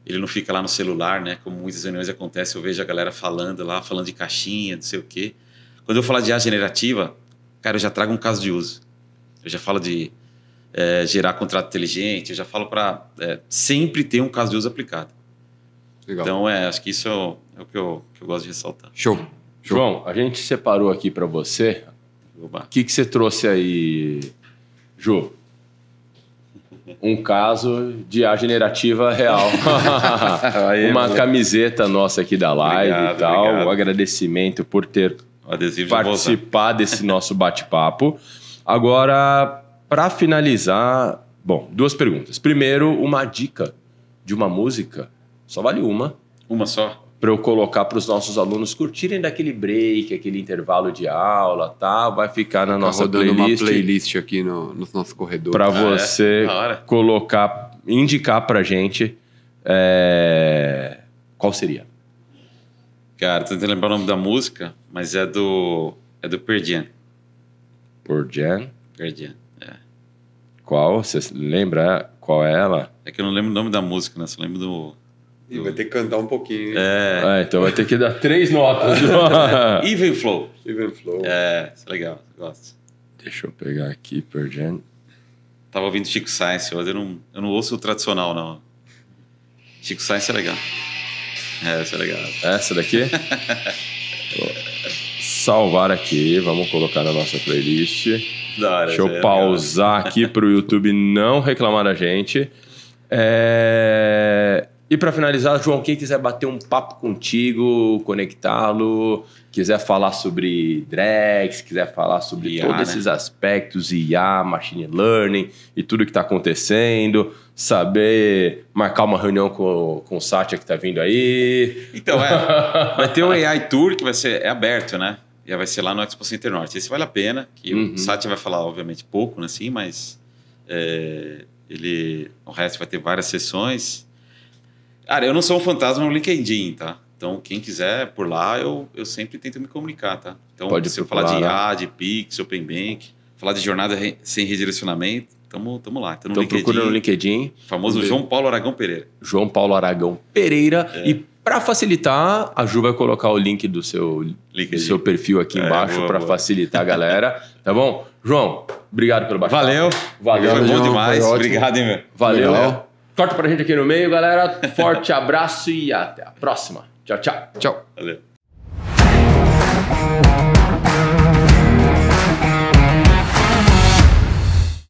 Ele não fica lá no celular, né? Como muitas reuniões acontecem, eu vejo a galera falando lá, falando de caixinha, não sei o quê. Quando eu falar de IA generativa, cara, eu já trago um caso de uso. Eu já falo de é, gerar contrato inteligente. Eu já falo para é, sempre ter um caso de uso aplicado. Legal. Então, é, acho que isso é o, é que, eu, que eu gosto de ressaltar. Show. Show. João, a gente separou aqui para você. O que, que você trouxe aí, Ju? um caso de A Generativa Real. *laughs* Aí, Uma mano. camiseta nossa aqui da live obrigado, e tal. Obrigado. Um agradecimento por ter participado desse nosso bate-papo. Agora, para finalizar, bom, duas perguntas. Primeiro, uma dica de uma música. Só vale uma. Uma só? Para eu colocar para os nossos alunos curtirem daquele break, aquele intervalo de aula, tá? Vai ficar na tá nossa rodando playlist. uma playlist aqui no, no nosso corredor. Para ah, é? você é? colocar, indicar para gente é... qual seria. Cara, tô tentando lembrar o nome da música, mas é do é do Perdian. Perdian. Perdian. Qual? Você lembra qual é ela? É que eu não lembro o nome da música, né? Só lembro do. vai ter que cantar um pouquinho. É. Ah, então vai ter que dar três notas. *laughs* Even Flow. Even Flow. É, isso é legal, gosto. Deixa eu pegar aqui, perdendo. Tava ouvindo Chico Science, mas eu não, eu não ouço o tradicional, não. Chico Science é legal. É, essa é legal. Essa daqui? *laughs* Salvar aqui, vamos colocar na nossa playlist. Hora, Deixa eu é pausar legal. aqui para o YouTube não reclamar da gente. É... E para finalizar, João, quem quiser bater um papo contigo, conectá-lo, quiser falar sobre Drex, quiser falar sobre IA, todos né? esses aspectos, IA, machine learning e tudo que está acontecendo, saber marcar uma reunião com, com o Satya que está vindo aí. Então, é, vai ter um AI Tour que vai ser é aberto, né? já vai ser lá no Expo Center Norte. Esse vale a pena, que uhum. o Satya vai falar, obviamente, pouco, né, assim, mas é, ele, o resto vai ter várias sessões. Cara, eu não sou um fantasma no LinkedIn, tá? Então, quem quiser por lá, eu, eu sempre tento me comunicar, tá? Então, Pode se eu falar de IA, de Pix, Open Bank, falar de jornada re, sem redirecionamento, tamo, tamo lá. Tá então, LinkedIn, procura no LinkedIn. Famoso João Paulo Aragão Pereira. João Paulo Aragão Pereira. É. E para facilitar, a Ju vai colocar o link do seu, do seu perfil aqui é, embaixo para facilitar a galera. *laughs* Tá bom? João, obrigado pelo bate Valeu. Valeu. Foi João, bom demais. Foi obrigado, hein, meu. Valeu. Legal. Corta pra gente aqui no meio, galera. Forte *laughs* abraço e até a próxima. Tchau, tchau. Tchau. Valeu.